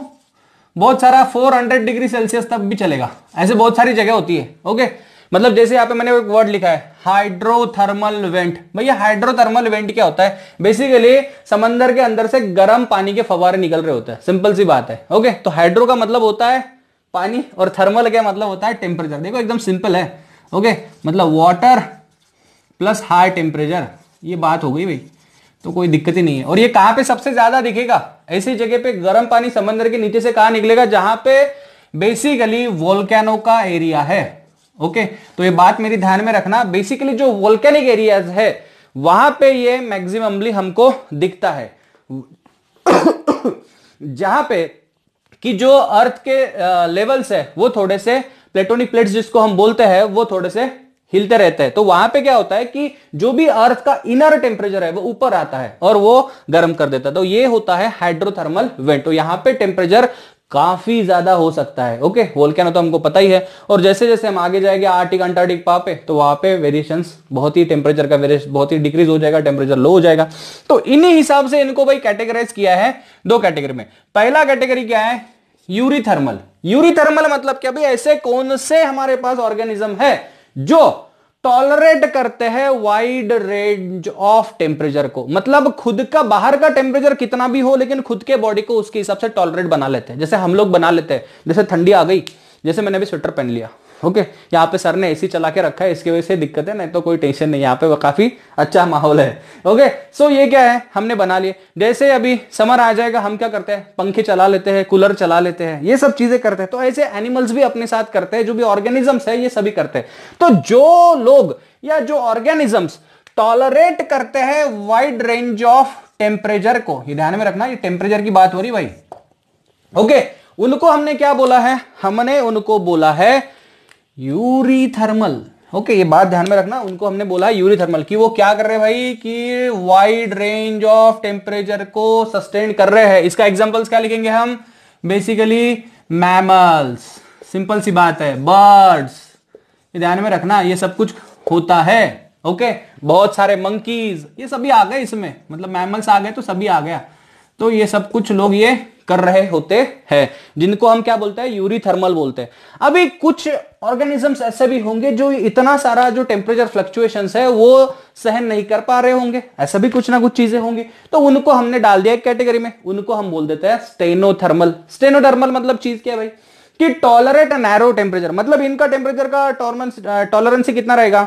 बहुत सारा 400 डिग्री सेल्सियस तक भी चलेगा ऐसे बहुत सारी जगह होती है ओके okay? मतलब जैसे यहाँ पे मैंने एक वर्ड लिखा है हाइड्रोथर्मल वेंट भैया हाइड्रोथर्मल वेंट क्या होता है बेसिकली समंदर के अंदर से गर्म पानी के फवारे निकल रहे होते हैं सिंपल सी बात है ओके तो हाइड्रो का मतलब होता है पानी और थर्मल का मतलब होता है टेम्परेचर देखो एकदम सिंपल है ओके मतलब वाटर प्लस हाई टेम्परेचर ये बात हो गई भाई तो कोई दिक्कत ही नहीं है और ये कहां पे सबसे ज्यादा दिखेगा ऐसी जगह पे गर्म पानी समंदर के नीचे से कहा निकलेगा जहां पे बेसिकली वोल्केनो का एरिया है ओके तो ये बात मेरी ध्यान में रखना बेसिकली जो वोल्केनिक एरियाज है वहां पे ये मैक्सिममली हमको दिखता है जहां पे कि जो अर्थ के लेवल्स है वो थोड़े से प्लेटोनिक प्लेट्स जिसको हम बोलते हैं वो थोड़े से हिलते रहते हैं तो वहां पे क्या होता है कि जो भी अर्थ का इनर टेम्परेचर है वो ऊपर आता है और वो गर्म कर देता है तो ये होता है हाइड्रोथर्मल वेंट तो यहां पे टेम्परेचर काफी ज्यादा हो सकता है ओके वोल्केनो तो हमको पता ही है और जैसे जैसे हम आगे जाएंगे आर्टिक अंटार्टिक पा पे तो वहां पे वेरिएशन बहुत ही टेम्परेचर का वेरिएशन बहुत ही डिक्रीज हो जाएगा टेम्परेचर लो हो जाएगा तो इन्हीं हिसाब से इनको भाई कैटेगराइज किया है दो कैटेगरी में पहला कैटेगरी क्या है यूरिथर्मल यूरिथर्मल मतलब क्या भाई ऐसे कौन से हमारे पास ऑर्गेनिज्म है जो टॉलरेट करते हैं वाइड रेंज ऑफ टेम्परेचर को मतलब खुद का बाहर का टेम्परेचर कितना भी हो लेकिन खुद के बॉडी को उसके हिसाब से टॉलरेट बना लेते हैं जैसे हम लोग बना लेते हैं जैसे ठंडी आ गई जैसे मैंने अभी स्वेटर पहन लिया ओके यहाँ पे सर ने एसी चला के रखा है इसकी वजह से दिक्कत है नहीं तो कोई टेंशन नहीं यहाँ पे वो काफी अच्छा माहौल है ओके सो ये क्या है हमने बना लिए जैसे अभी समर आ जाएगा हम क्या करते हैं पंखे चला लेते हैं कूलर चला लेते हैं ये सब चीजें करते हैं तो ऐसे एनिमल्स भी अपने साथ करते हैं जो भी ऑर्गेनिजम्स है ये सभी करते हैं तो जो लोग या जो ऑर्गेनिजम्स टॉलरेट करते हैं वाइड रेंज ऑफ टेम्परेचर को ये ध्यान में रखना ये टेम्परेचर की बात हो रही भाई ओके उनको हमने क्या बोला है हमने उनको बोला है यूरीथर्मल ओके ये बात ध्यान में रखना उनको हमने बोला यूरीथर्मल कि वो क्या कर रहे हैं भाई कि वाइड रेंज ऑफ टेम्परेचर को सस्टेन कर रहे हैं इसका एग्जांपल्स क्या लिखेंगे हम बेसिकली मैमल्स सिंपल सी बात है बर्ड्स ये ध्यान में रखना ये सब कुछ होता है ओके बहुत सारे मंकीज ये सभी आ गए इसमें मतलब मैमल्स आ गए तो सभी आ गया तो ये सब कुछ लोग ये कर रहे होते हैं जिनको हम क्या बोलते हैं थर्मल बोलते हैं अभी कुछ ऑर्गेनिजम्स ऐसे भी होंगे जो इतना सारा जो टेम्परेचर फ्लक्चुएशन है वो सहन नहीं कर पा रहे होंगे ऐसा भी कुछ ना कुछ चीजें होंगी तो उनको हमने डाल दिया कैटेगरी में उनको हम बोल देते हैं स्टेनोथर्मल स्टेनोथर्मल मतलब चीज क्या है भाई कि टॉलरेट एंड टेम्परेचर मतलब इनका टेम्परेचर का टॉलरेंस कितना रहेगा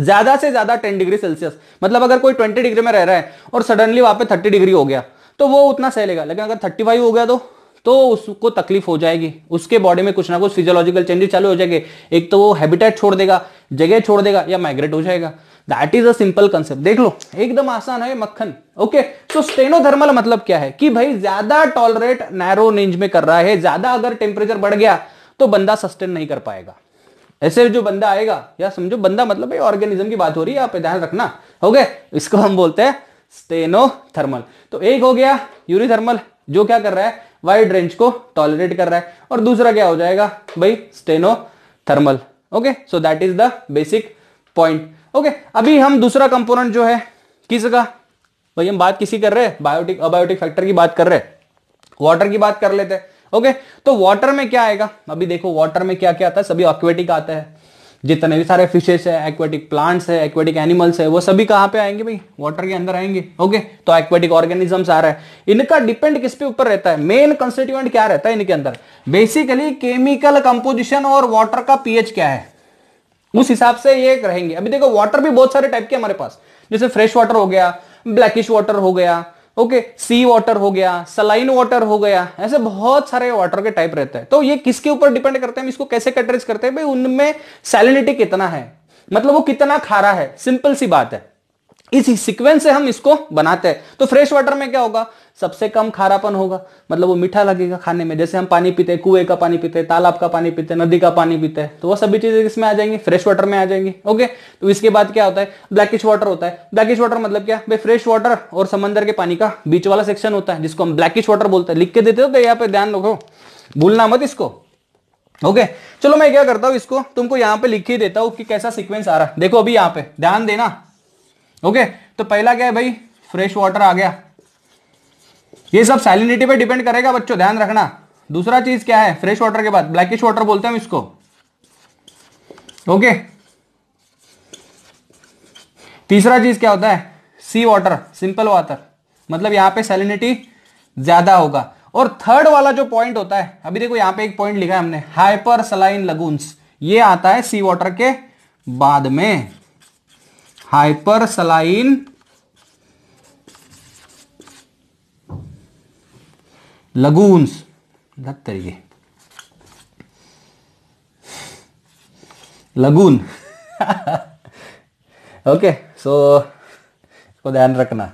ज्यादा से ज्यादा 10 डिग्री सेल्सियस मतलब अगर कोई 20 डिग्री में रह रहा है और सडनली वहां पे 30 डिग्री हो गया तो वो उतना सह लेगा लेकिन अगर थर्टी फाइव हो गया तो तो उसको तकलीफ हो जाएगी उसके बॉडी में कुछ ना कुछ फिजियोलॉजिकल चेंजेस चालू हो जाएंगे एक तो वो हैबिटेट छोड़ देगा जगह छोड़ देगा या माइग्रेट हो जाएगा that is a simple concept देख लो एकदम आसान है मक्खन ओके सो स्टेनोधर्मल मतलब क्या है कि भाई ज्यादा टॉलरेट नैरो रेंज में कर रहा है ज्यादा अगर टेम्परेचर बढ़ गया तो बंदा सस्टेन नहीं कर पाएगा ऐसे जो बंदा आएगा या समझो बंदा मतलब ऑर्गेनिज्म की बात हो रही है आप ध्यान रखना ओके इसको हम बोलते हैं स्टेनोथर्मल तो एक हो गया यूरिथर्मल जो क्या कर रहा है वाइड रेंज को टॉलरेट कर रहा है और दूसरा क्या हो जाएगा भाई stenothermal okay so that is the basic point okay अभी हम दूसरा कंपोनेंट जो है किसका भाई हम बात किसी कर रहे हैं बायोटिक अबायोटिक फैक्टर की बात कर रहे हैं वाटर की बात कर लेते हैं ओके तो वाटर में क्या आएगा अभी देखो वाटर में क्या क्या आता है सभी ऑक्वेटिक आता है जितने भी सारे फिशेस है एक्वेटिक प्लांट्स है एक्वेटिक एनिमल्स है वो सभी कहाँ पे आएंगे भाई वाटर के अंदर आएंगे ओके तो एक्वेटिक ऑर्गेनिजम्स आ रहा है इनका डिपेंड किस पे ऊपर रहता है मेन कंस्टिट्यूएंट क्या रहता है इनके अंदर बेसिकली केमिकल कंपोजिशन और वाटर का पीएच क्या है उस हिसाब से ये रहेंगे अभी देखो वाटर भी बहुत सारे टाइप के हमारे पास जैसे फ्रेश वाटर हो गया ब्लैकिश वाटर हो गया ओके सी वाटर हो गया सलाइन वाटर हो गया ऐसे बहुत सारे वाटर के टाइप रहते हैं तो ये किसके ऊपर डिपेंड करते हैं हम इसको कैसे कैटरेज करते हैं भाई उनमें सैलिनिटी कितना है मतलब वो कितना खारा है सिंपल सी बात है इस सीक्वेंस से हम इसको बनाते हैं तो फ्रेश वाटर में क्या होगा सबसे कम खारापन होगा मतलब वो मीठा लगेगा खाने में जैसे हम पानी पीते हैं कुएं का पानी पीते हैं तालाब का पानी पीते हैं नदी का पानी पीते हैं तो वो सभी चीजें इसमें आ जाएंगी फ्रेश वाटर में आ जाएंगी ओके तो इसके बाद क्या होता है ब्लैकिश वाटर होता है ब्लैकिश वाटर मतलब क्या भाई फ्रेश वाटर और समंदर के पानी का बीच वाला सेक्शन होता है जिसको हम ब्लैकिश वाटर बोलते हैं लिख के देते हो तो यहाँ पे ध्यान रखो भूलना मत इसको ओके okay, चलो मैं क्या करता हूं इसको तुमको यहां पे लिख ही देता हूं कि कैसा सीक्वेंस आ रहा है देखो अभी यहां पे ध्यान देना ओके okay, तो पहला क्या है भाई फ्रेश वाटर आ गया ये सब सैलिनिटी पे डिपेंड करेगा बच्चों ध्यान रखना दूसरा चीज क्या है फ्रेश वाटर के बाद ब्लैकिश वाटर बोलते हैं इसको ओके तीसरा चीज क्या होता है सी वाटर सिंपल वाटर मतलब यहां पे सैलिनिटी ज्यादा होगा और थर्ड वाला जो पॉइंट होता है अभी देखो यहां पे एक पॉइंट लिखा है हमने हाइपर सलाइन लगूंस ये आता है सी वाटर के बाद में हाइपर सलाइन लगून्स उनहत्तर ये लगून ओके सो इसको ध्यान रखना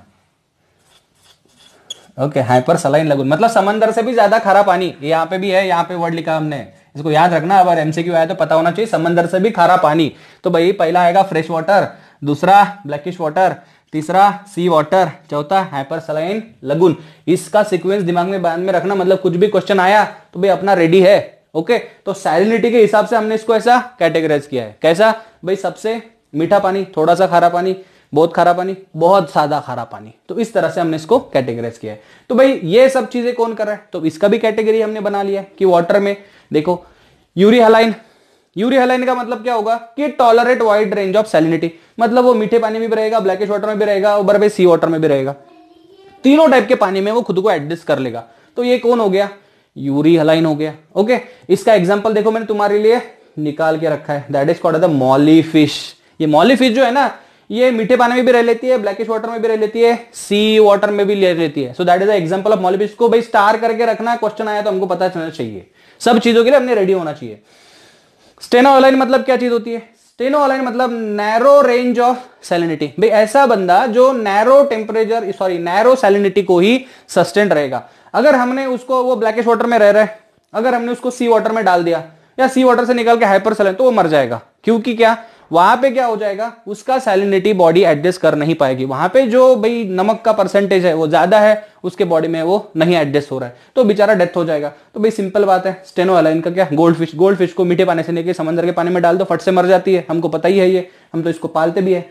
ओके हाइपर सलाइन लगून मतलब समंदर से भी ज्यादा खारा पानी यहाँ पे भी है यहाँ पे वर्ड लिखा हमने इसको याद रखना अगर एमसीक्यू आया तो पता होना चाहिए समंदर से भी खारा पानी तो भाई पहला आएगा फ्रेश वाटर दूसरा ब्लैकिश वाटर तीसरा सी वाटर चौथा हाइपर सलाइन लगुन इसका सीक्वेंस दिमाग में बाद में रखना मतलब कुछ भी क्वेश्चन आया तो भाई अपना रेडी है ओके तो सैलिनिटी के हिसाब से हमने इसको ऐसा कैटेगराइज किया है कैसा भाई सबसे मीठा पानी थोड़ा सा खारा पानी बहुत खारा पानी बहुत सादा खारा पानी तो इस तरह से हमने इसको कैटेगराइज किया है तो भाई ये सब चीजें कौन कर रहा है तो इसका भी कैटेगरी हमने बना लिया है कि वाटर में देखो यूरियालाइन यूरी हेलाइन का मतलब क्या होगा कि tolerate wide range of salinity मतलब वो मीठे पानी में भी रहेगा ब्लैकिश वाटर में भी रहेगा और बर्फे सी वाटर में भी रहेगा तीनों टाइप के पानी में वो खुद को एडजस्ट कर लेगा तो ये कौन हो गया यूरी हलाइन हो गया ओके इसका एग्जाम्पल देखो मैंने तुम्हारे लिए निकाल के रखा है that is called the molly fish ये मॉली फिश जो है ना ये मीठे पानी में भी रह लेती है ब्लैकिश वाटर में भी रह लेती है सी वाटर में भी ले लेती है so that is the example of molly fish को भाई स्टार करके रखना क्वेश्चन आया तो हमको पता चलना चाहिए सब चीजों के लिए हमने रेडी होना चाहिए स्टेनो ऑलाइन मतलब क्या चीज होती है स्टेनो ऑलाइन मतलब नैरो रेंज ऑफ सैलिनिटी भाई ऐसा बंदा जो narrow temperature sorry narrow salinity को ही सस्टेन रहेगा अगर हमने उसको वो ब्लैकिश वाटर में रह रहा है अगर हमने उसको सी वाटर में डाल दिया या सी वाटर से निकल के हाइपर सेलिन तो वो मर जाएगा क्योंकि क्या वहां पे क्या हो जाएगा उसका सैलिनिटी बॉडी एडजस्ट कर नहीं पाएगी वहां पे जो भाई नमक का परसेंटेज है वो ज्यादा है उसके बॉडी में वो नहीं एडजस्ट हो रहा है तो बेचारा डेथ हो जाएगा तो भाई सिंपल बात है स्टेनो अलाइन का क्या गोल्ड फिश गोल्ड फिश को मीठे पानी से लेके समंदर के पानी में डाल दो फट से मर जाती है हमको पता ही है ये हम तो इसको पालते भी है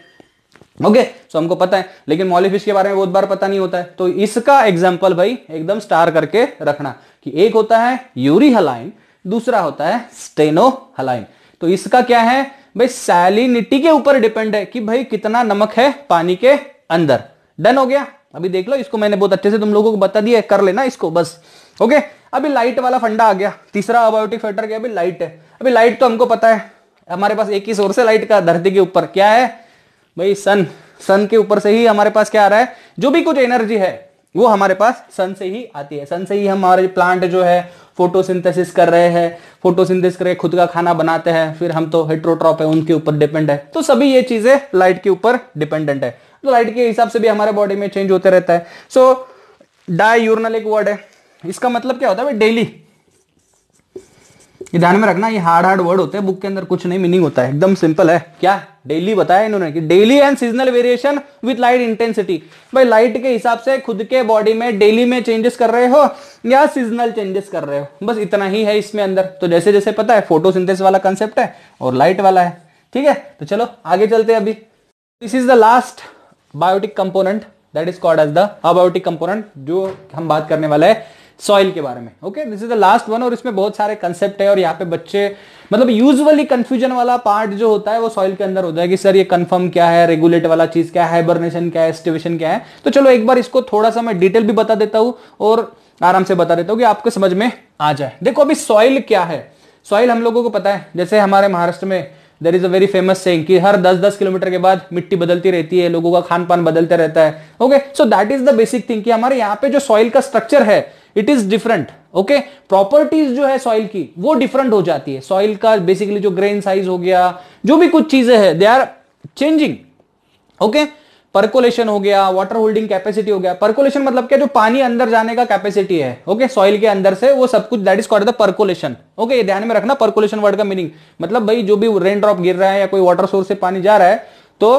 ओके okay, सो so हमको पता है लेकिन मॉलीफिश के बारे में बहुत बार पता नहीं होता है तो इसका एग्जाम्पल भाई एकदम स्टार करके रखना कि एक होता है यूरी हलाइन दूसरा होता है स्टेनो हलाइन तो इसका क्या है भाई सैलिनिटी के ऊपर डिपेंड है कि भाई कितना नमक है पानी के अंदर डन हो गया अभी देख लो इसको मैंने बहुत अच्छे से तुम लोगों को बता दिया कर लेना इसको बस ओके अभी लाइट वाला फंडा आ गया तीसरा अबायोटिक फिल्टर क्या अभी लाइट है अभी लाइट तो हमको पता है हमारे पास एक ही सोर्स है लाइट का धरती के ऊपर क्या है भाई सन सन के ऊपर से ही हमारे पास क्या आ रहा है जो भी कुछ एनर्जी है वो हमारे पास सन से ही आती है सन से ही हमारे प्लांट जो है फोटोसिंथेसिस कर रहे हैं फोटोसिंथेसिस करके खुद का खाना बनाते हैं फिर हम तो हेट्रोट्रॉप है उनके ऊपर डिपेंड है तो सभी ये चीजें लाइट के ऊपर डिपेंडेंट है तो लाइट के हिसाब से भी हमारे बॉडी में चेंज होते रहता है सो डाई यूरनल एक वर्ड है इसका मतलब क्या होता है डेली ये ध्यान में रखना ये हार्ड हार्ड वर्ड होते हैं बुक के अंदर कुछ नहीं मीनिंग होता है एकदम सिंपल है क्या डेली बताया इन्होंने कि daily and seasonal variation with light intensity भाई लाइट के हिसाब से खुद के बॉडी में डेली में चेंजेस कर रहे हो या सीजनल चेंजेस कर रहे हो बस इतना ही है इसमें अंदर तो जैसे जैसे पता है फोटो वाला कंसेप्ट है और लाइट वाला है ठीक है तो चलो आगे चलते हैं अभी this is the last biotic component that is called as the abiotic component जो हम बात करने वाले हैं सॉइल के बारे में okay this is the last one और इसमें बहुत सारे कंसेप्ट है और यहाँ पे बच्चे मतलब यूजुअली कंफ्यूजन वाला पार्ट जो होता है वो सॉइल के अंदर होता है कि सर ये कंफर्म क्या है रेगुलेट वाला चीज क्या है हाइबरनेशन क्या है एस्टिवेशन क्या है तो चलो एक बार इसको थोड़ा सा मैं डिटेल भी बता देता हूँ और आराम से बता देता हूँ कि आपको समझ में आ जाए देखो अभी सॉइल क्या है सॉइल हम लोगों को पता है जैसे हमारे महाराष्ट्र में there is a very famous saying कि हर 10-10 किलोमीटर के बाद मिट्टी बदलती रहती है लोगों का खान पान बदलते रहता है okay so that is the basic thing कि हमारे यहाँ पे जो सॉइल का स्ट्रक्चर है it is different okay properties जो है सॉइल की वो डिफरेंट हो जाती है सॉइल का बेसिकली जो ग्रेन साइज हो गया जो भी कुछ चीजें है they are changing okay percolation हो गया वाटर होल्डिंग कैपेसिटी हो गया परकोलेशन मतलब क्या जो पानी अंदर जाने का कैपेसिटी है ओके okay? सॉइल के अंदर से वो सब कुछ that is called the percolation okay ये ध्यान में रखना परकोलेशन वर्ड का मीनिंग मतलब भाई जो भी रेन ड्रॉप गिर रहा है या कोई वाटर सोर्स से पानी जा रहा है तो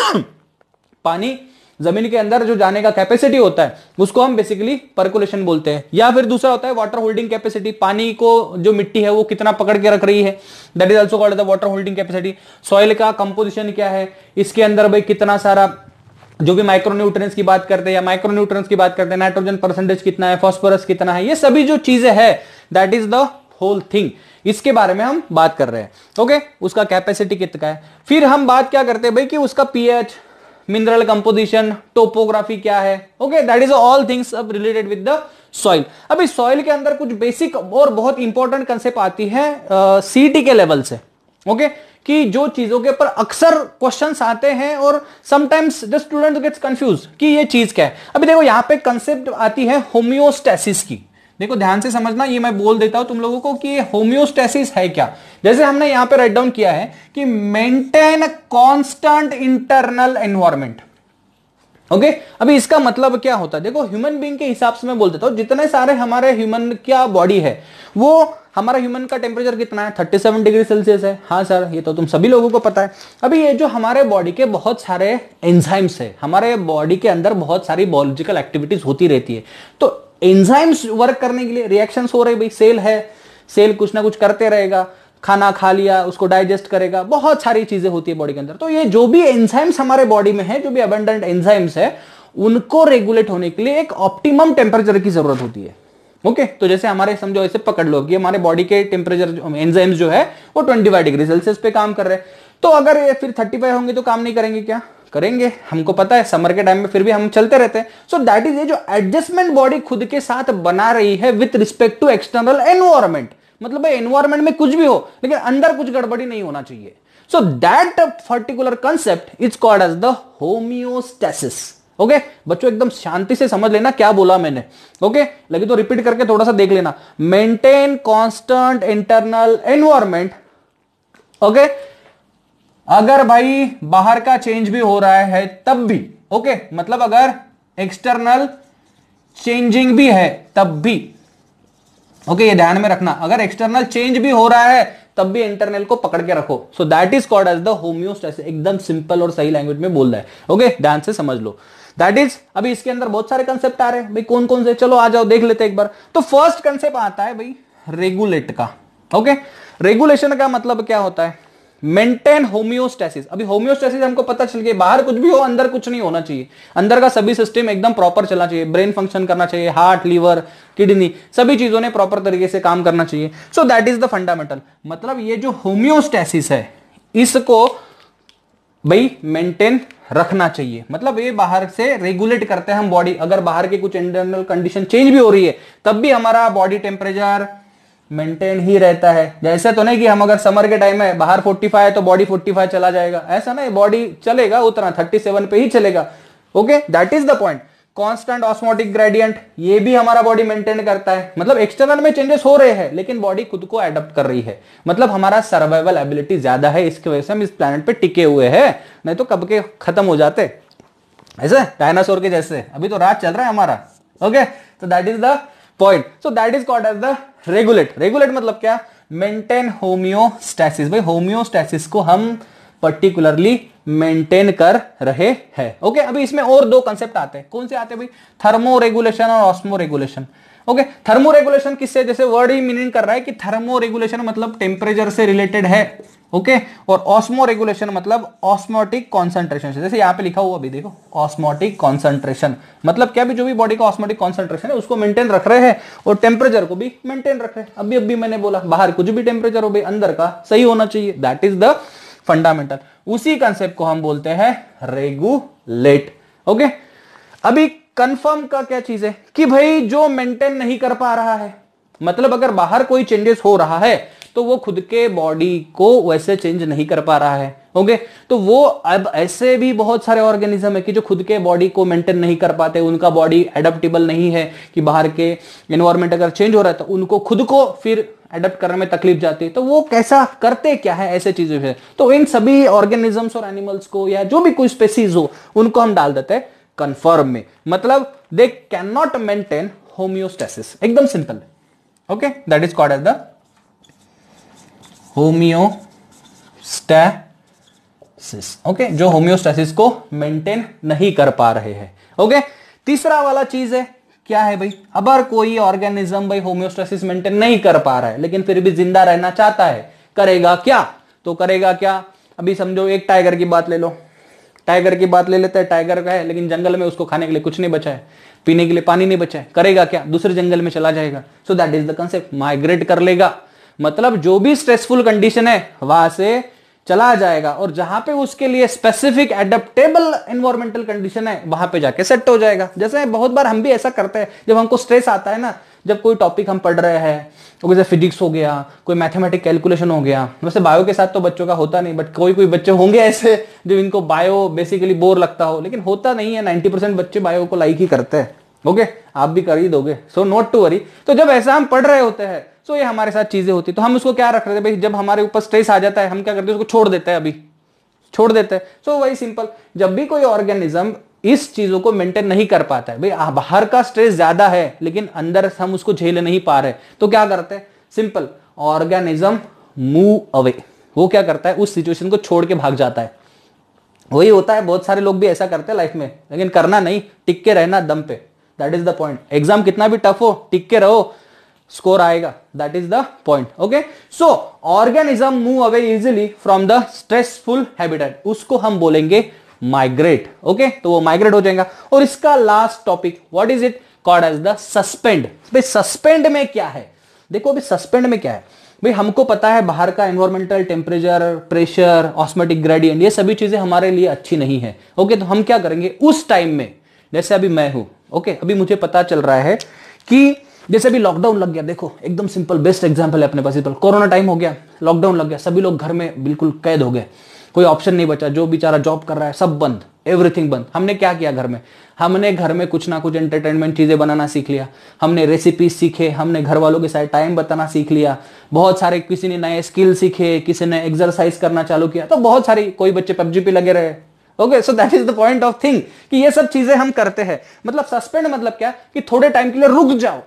पानी जमीन के अंदर जो जाने का कैपेसिटी होता है उसको हम बेसिकली परकुलेशन बोलते हैं या फिर दूसरा होता है वाटर होल्डिंग कैपेसिटी पानी को जो मिट्टी है वो कितना पकड़ के रख रही है that is also called the water holding capacity soil का कंपोजिशन क्या है इसके अंदर भाई कितना सारा जो भी माइक्रोन्यूट्रंस की बात करते हैं या माइक्रोन्यूट्रंस की बात करते हैं नाइट्रोजन परसेंटेज कितना है फॉस्फोरस कितना है ये सभी जो चीजें है that is the whole thing इसके बारे में हम बात कर रहे हैं ओके okay? उसका कैपेसिटी कितना है फिर हम बात क्या करते हैं भाई कि उसका पीएच मिनरल कंपोजिशन टोपोग्राफी क्या है okay that is all things अब रिलेटेड विद द सॉइल अभी सॉइल के अंदर कुछ बेसिक और बहुत इंपॉर्टेंट कंसेप्ट आती है सीटी uh, के लेवल से ओके okay? कि जो चीजों के ऊपर अक्सर क्वेश्चंस आते हैं और sometimes the student gets confuse कि ये चीज क्या है अभी देखो यहां पे कंसेप्ट आती है होम्योस्टेसिस की देखो ध्यान से समझना ये मैं बोल देता हूं तुम लोगों को कि होम्योस्टेसिस है क्या जैसे हमने यहां पे राइट डाउन किया है कि maintain constant internal environment okay okay? अभी इसका मतलब क्या होता है देखो ह्यूमन बींग के हिसाब से मैं बोल देता हूं जितने सारे हमारे ह्यूमन क्या बॉडी है वो हमारा ह्यूमन का टेम्परेचर कितना है 37 डिग्री सेल्सियस है हाँ सर ये तो तुम सभी लोगों को पता है अभी ये जो हमारे बॉडी के बहुत सारे एंजाइम्स है हमारे बॉडी के अंदर बहुत सारी बायोलॉजिकल एक्टिविटीज होती रहती है तो एंजाइम्स वर्क करने के लिए रिएक्शन हो रहे भाई सेल है सेल कुछ ना कुछ करते रहेगा खाना खा लिया उसको डाइजेस्ट करेगा बहुत सारी चीजें होती है बॉडी के अंदर तो ये जो भी एंजाइम्स हमारे बॉडी में है जो भी अबंडेंट एंजाइम्स है उनको रेगुलेट होने के लिए एक ऑप्टिमम टेम्परेचर की जरूरत होती है ओके okay, तो जैसे हमारे समझो ऐसे पकड़ लो कि हमारे बॉडी के टेम्परेचर एंजाइम्स जो है वो 25 डिग्री सेल्सियस पे काम कर रहे हैं तो अगर ये फिर 35 होंगे तो काम नहीं करेंगे क्या करेंगे हमको पता है समर के टाइम में फिर भी हम चलते रहते हैं सो दैट इज ये जो एडजस्टमेंट बॉडी खुद के साथ बना रही है with respect to external environment मतलब एनवायरमेंट में कुछ भी हो लेकिन अंदर कुछ गड़बड़ी नहीं होना चाहिए so that particular concept is called as the homeostasis okay okay? बच्चों एकदम शांति से समझ लेना क्या बोला मैंने ओके okay? लगे तो रिपीट करके थोड़ा सा देख लेना maintain constant internal environment okay अगर भाई बाहर का चेंज भी हो रहा है तब भी ओके मतलब अगर एक्सटर्नल चेंजिंग भी है तब भी ओके ये ध्यान में रखना अगर एक्सटर्नल चेंज भी हो रहा है तब भी इंटरनल को पकड़ के रखो so that is called as the homeostasis एकदम सिंपल और सही लैंग्वेज में बोल रहा है ओके ध्यान से समझ लो दैट इज अभी इसके अंदर बहुत सारे कंसेप्ट आ रहे हैं भाई कौन कौन से चलो आ जाओ देख लेते एक बार तो फर्स्ट कंसेप्ट आता है भाई रेगुलेट का ओके okay? रेगुलेशन का मतलब क्या होता है मेंटेन होमियोस्टेसिस अभी होमियोस्टेसिस हमको पता चल गया बाहर कुछ भी हो अंदर कुछ नहीं होना चाहिए अंदर का सभी सिस्टम एकदम प्रॉपर चलना चाहिए ब्रेन फंक्शन करना चाहिए हार्ट लीवर किडनी सभी चीजों ने प्रॉपर तरीके से काम करना चाहिए so that is the fundamental मतलब ये जो होमियोस्टेसिस है इसको भाई मेंटेन रखना चाहिए मतलब ये बाहर से रेगुलेट करते हैं हम बॉडी अगर बाहर के कुछ इंटरनल कंडीशन चेंज भी हो रही है तब भी हमारा बॉडी टेम्परेचर मेंटेन ही रहता है जैसे तो नहीं कि हम अगर समर के टाइम में बाहर 45 है तो बॉडी 45 चला जाएगा ऐसा नहीं बॉडी चलेगा उतना 37 पे ही चलेगा okay that is the point constant osmotic gradient ये भी हमारा बॉडी मेंटेन करता है मतलब एक्सटर्नल में चेंजेस हो रहे हैं लेकिन बॉडी खुद को एडप्ट कर रही है मतलब हमारा सर्वाइवल एबिलिटी ज्यादा है इसकी वजह से हम इस प्लान पे टिके हुए हैं नहीं तो कब के खत्म हो जाते ऐसे डायनासोर के जैसे अभी तो रात चल रहा है हमारा ओके तो that is the point so that is called as the regulate regulate मतलब क्या मेंटेन होम्योस्टैसिस भाई होम्योस्टैसिस को हम पर्टिकुलरली मेंटेन कर रहे हैं ओके okay, अभी इसमें और दो कंसेप्ट आते हैं कौन से आते हैं भाई थर्मो रेगुलेशन और osmo regulation okay thermo regulation किससे जैसे वर्ड ही मीनिंग कर रहा है कि थर्मो रेगुलेशन मतलब टेम्परेचर से रिलेटेड है ओके okay? और ऑस्मो रेगुलेशन मतलब ऑस्मोटिक कॉन्सेंट्रेशन से जैसे यहां पे लिखा हुआ अभी देखो ऑस्मोटिक कॉन्सेंट्रेशन मतलब क्या भी जो भी बॉडी का ऑस्मोटिक कॉन्सेंट्रेशन है उसको मेंटेन रख रहे हैं और टेम्परेचर को भी मेंटेन रख रहे हैं अभी अभी मैंने बोला बाहर कुछ भी टेम्परेचर हो भाई अंदर का सही होना चाहिए दैट इज द फंडामेंटल उसी कंसेप्ट को हम बोलते हैं रेगुलेट ओके okay? अभी कंफर्म का क्या चीज है कि भाई जो मेंटेन नहीं कर पा रहा है मतलब अगर बाहर कोई चेंजेस हो रहा है तो वो खुद के बॉडी को वैसे चेंज नहीं कर पा रहा है ओके तो वो अब ऐसे भी बहुत सारे ऑर्गेनिज्म है कि जो खुद के बॉडी को मेंटेन नहीं कर पाते उनका बॉडी एडेप्टेबल नहीं है कि बाहर के एनवायरमेंट अगर चेंज हो रहा है तो उनको खुद को फिर एडेप्ट करने में तकलीफ जाती है तो वो कैसा करते क्या है ऐसे चीजें तो इन सभी ऑर्गेनिजम्स और एनिमल्स को या जो भी कोई स्पेसीज हो उनको हम डाल देते हैं कंफर्म में मतलब they can not maintain homeostasis एकदम simple okay that is called as the stasis okay जो होमियोस्टेसिस को मेंटेन नहीं कर पा रहे हैं ओके okay? तीसरा वाला चीज है क्या है भाई अगर कोई ऑर्गेनिज्म भाई होम्योस्टेसिस मेंटेन नहीं कर पा रहा है लेकिन फिर भी जिंदा रहना चाहता है करेगा क्या तो करेगा क्या अभी समझो एक टाइगर की बात ले लो टाइगर की बात ले लेता है टाइगर का है लेकिन जंगल में उसको खाने के लिए कुछ नहीं बचा है पीने के लिए पानी नहीं बचा है करेगा क्या दूसरे जंगल में चला जाएगा so that is the concept migrate कर लेगा मतलब जो भी स्ट्रेसफुल कंडीशन है वहां से चला जाएगा और जहां पे उसके लिए स्पेसिफिक एडेप्टेबल एनवायरमेंटल कंडीशन है वहां पे जाके सेट हो जाएगा जैसे बहुत बार हम भी ऐसा करते हैं जब हमको स्ट्रेस आता है ना जब कोई टॉपिक हम पढ़ रहे हैं तो जैसे फिजिक्स हो गया कोई मैथमेटिक कैलकुलेशन हो गया वैसे बायो के साथ तो बच्चों का होता नहीं बट कोई कोई बच्चे होंगे ऐसे जो इनको बायो बेसिकली बोर लगता हो लेकिन होता नहीं है नाइन्टी परसेंट बच्चे बायो को लाइक ही करते हैं ओके आप भी कर ही दोगे सो नॉट टू वरी तो जब ऐसा हम पढ़ रहे होते हैं सो ये हमारे साथ चीजें होती तो हम उसको क्या रख रहे थे भाई जब हमारे ऊपर स्ट्रेस आ जाता है हम क्या करते हैं उसको छोड़ देते हैं अभी छोड़ देते हैं सो वही सिंपल जब भी कोई ऑर्गेनिज्म इस चीजों को मेंटेन नहीं कर पाता है भाई बाहर का स्ट्रेस ज्यादा है लेकिन अंदर हम उसको झेल नहीं पा रहे तो क्या करते हैं सिंपल ऑर्गेनिज्म मूव अवे वो क्या करता है उस सिचुएशन को छोड़ के भाग जाता है वही होता है बहुत सारे लोग भी ऐसा करते हैं लाइफ में लेकिन करना नहीं टिक के रहना दम पे that is the point exam कितना भी टफ हो टिक के रहो स्कोर आएगा that is the point okay so organism move away easily from the stressful habitat उसको हम बोलेंगे माइग्रेट ओके तो वो माइग्रेट हो जाएगा और इसका last topic what is it called as the suspend भाई सस्पेंड में क्या है देखो अभी सस्पेंड में क्या है भाई हमको पता है बाहर का environmental temperature pressure osmotic gradient ये सभी चीजें हमारे लिए अच्छी नहीं है ओके तो हम क्या करेंगे उस टाइम में जैसे अभी मैं हूं ओके अभी मुझे पता चल रहा है कि जैसे अभी लॉकडाउन लग गया देखो एकदम सिंपल बेस्ट एग्जाम्पल है अपने पास कोरोना तो टाइम हो गया लॉकडाउन लग गया सभी लोग घर में बिल्कुल कैद हो गए कोई ऑप्शन नहीं बचा जो बेचारा जॉब कर रहा है सब बंद एवरीथिंग बंद हमने क्या किया घर में हमने घर में कुछ ना कुछ एंटरटेनमेंट चीज़ें बनाना सीख लिया हमने रेसिपी सीखे हमने घर वालों के साथ टाइम बताना सीख लिया बहुत सारे किसी ने नए स्किल सीखे किसी ने एक्सरसाइज करना चालू किया तो बहुत सारी कोई बच्चे पबजी पे लगे रहे okay so that is the point of thing कि ये सब चीजें हम करते हैं मतलब सस्पेंड मतलब क्या कि थोड़े टाइम के लिए रुक जाओ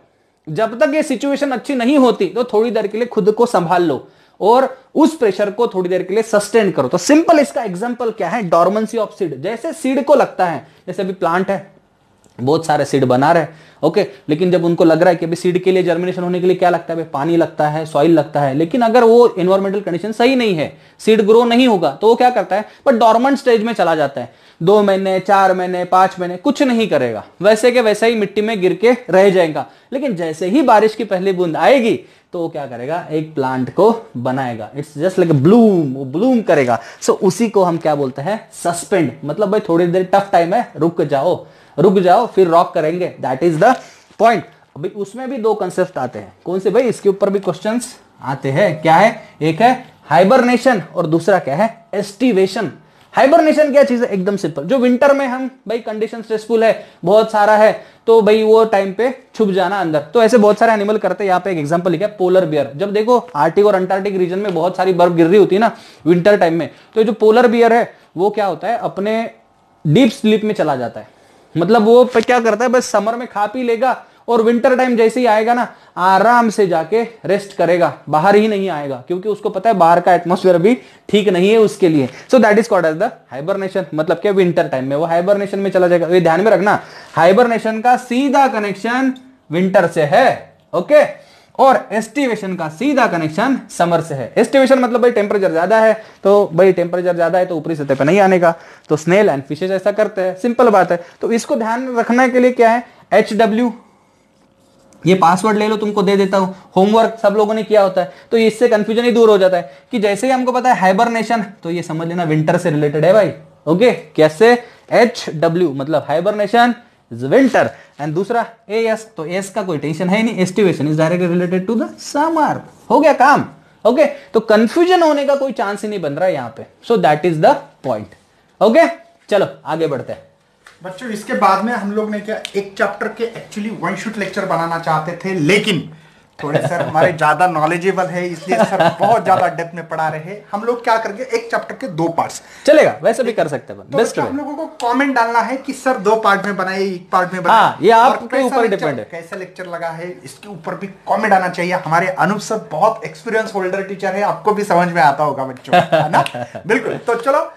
जब तक ये सिचुएशन अच्छी नहीं होती तो थोड़ी देर के लिए खुद को संभाल लो और उस प्रेशर को थोड़ी देर के लिए सस्टेन करो तो सिंपल इसका एग्जाम्पल क्या है डॉर्मेंसी ऑफ सीड जैसे सीड को लगता है जैसे अभी प्लांट है बहुत सारे सीड बना रहे ओके लेकिन जब उनको लग रहा है कि अभी सीड के लिए जर्मिनेशन होने के लिए क्या लगता है पानी लगता है सॉइल लगता है लेकिन अगर वो एनवायरमेंटल कंडीशन सही नहीं है सीड ग्रो नहीं होगा तो वो क्या करता है बट डॉर्मेंट स्टेज में चला जाता है दो महीने चार महीने पांच महीने कुछ नहीं करेगा वैसे के वैसे ही मिट्टी में गिर के रह जाएगा लेकिन जैसे ही बारिश की पहली बूंद आएगी तो वो क्या करेगा एक प्लांट को बनाएगा इट्स जस्ट लाइक ब्लूम वो ब्लूम करेगा सो so, उसी को हम क्या बोलते हैं सस्पेंड मतलब भाई थोड़ी देर टफ टाइम है रुक जाओ रुक जाओ फिर रॉक करेंगे दैट इज द पॉइंट अभी उसमें भी दो कंसेप्ट आते हैं कौन से भाई इसके ऊपर भी क्वेश्चन आते हैं क्या है एक है हाइबरनेशन और दूसरा क्या है एस्टिवेशन हाइबरनेशन क्या चीज है एकदम सिंपल जो विंटर में हम भाई कंडीशन स्ट्रेसफुल है बहुत सारा है तो भाई वो टाइम पे छुप जाना अंदर तो ऐसे बहुत सारे एनिमल करते हैं यहाँ पे एक एग्जांपल लिखा है पोलर बियर जब देखो आर्टिक और अंटार्कटिक रीजन में बहुत सारी बर्फ गिर रही होती है ना विंटर टाइम में तो जो पोलर बियर है वो क्या होता है अपने डीप स्लीप में चला जाता है मतलब वो क्या करता है बस समर में खा पी लेगा और विंटर टाइम जैसे ही आएगा ना आराम से जाके रेस्ट करेगा बाहर ही नहीं आएगा क्योंकि उसको पता है बाहर का एटमोस्फेयर भी ठीक नहीं है उसके लिए so that is called as the hibernation मतलब क्या विंटर टाइम में वो हाइबरनेशन में चला जाएगा ये ध्यान में रखना हाइबरनेशन का सीधा कनेक्शन विंटर से है ओके और एस्टिवेशन का सीधा कनेक्शन समर से है एस्टिवेशन मतलब भाई टेम्परेचर ज्यादा है तो भाई टेम्परेचर ज्यादा है तो ऊपरी सतह पे नहीं आने का तो स्नेल एंड फिशेज ऐसा करते हैं सिंपल बात है तो इसको ध्यान रखने के लिए क्या है एच डब्ल्यू ये पासवर्ड ले लो तुमको दे देता हूँ होमवर्क सब लोगों ने किया होता है तो इससे कंफ्यूजन ही दूर हो जाता है कि जैसे ही हमको पता है हाइबरनेशन तो ये समझ लेना विंटर से रिलेटेड है भाई ओके कैसे एच डब्ल्यू मतलब हाइबरनेशन इज विंटर एंड दूसरा ए एस तो एस का कोई टेंशन है नहीं aestivation is directly related to the summer हो गया काम ओके okay? तो कंफ्यूजन होने का कोई चांस ही नहीं बन रहा है यहां पे so that is the point okay चलो आगे बढ़ते हैं बच्चों इसके बाद में हम लोग ने क्या एक चैप्टर के एक्चुअली वन शूट लेक्चर बनाना चाहते थे लेकिन थोड़े सर हमारे ज्यादा नॉलेजेबल है इसलिए सर बहुत ज्यादा डेप्थ में पढ़ा रहे हैं हम लोग क्या करेंगे एक चैप्टर के दो पार्ट्स चलेगा वैसे भी कर सकते हैं तो हम लोगों को कमेंट डालना है कि सर दो पार्ट में बनाए एक पार्ट में बनाए हाँ, ये आपके ऊपर डिपेंड है कैसा लेक्चर लगा है इसके ऊपर भी कॉमेंट आना चाहिए हमारे अनुप सर बहुत एक्सपीरियंस होल्डर टीचर है आपको भी समझ में आता होगा बच्चों है ना बिल्कुल तो चलो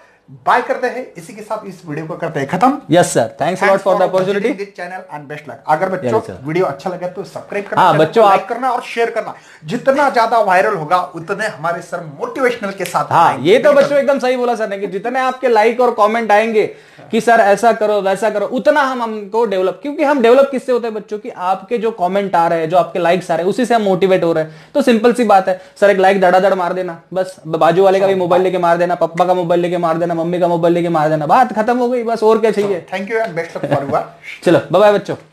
बाय करते हैं इसी के साथ इस वीडियो को करते हैं खत्म yes sir thanks lot for the opportunity channel and best luck अगर बच्चों yes, वीडियो अच्छा लगे तो सब्सक्राइब करना हाँ, बच्चों आप करना और शेयर करना जितना ज्यादा वायरल होगा उतने हमारे सर मोटिवेशनल के साथ हाँ ये तो बच्चों एकदम सही बोला सर ने कि जितने आपके लाइक और कॉमेंट आएंगे कि सर ऐसा करो वैसा करो उतना हम हमको डेवलप क्योंकि हम डेवलप किससे होते हैं बच्चों की आपके जो कॉमेंट आ रहे हैं जो आपके लाइक्स आ रहे हैं उसी से हम मोटिवेट हो रहे हैं तो सिंपल सी बात है सर एक लाइक धड़ाधड़ मार देना बस बाजू वाले का भी मोबाइल हाँ, हाँ। लेके मार देना पप्पा का मोबाइल लेके मार देना मम्मी का मोबाइल लेके मार देना बात खत्म हो गई बस और क्या चाहिए थैंक यू बेस्ट चलो बाय बच्चों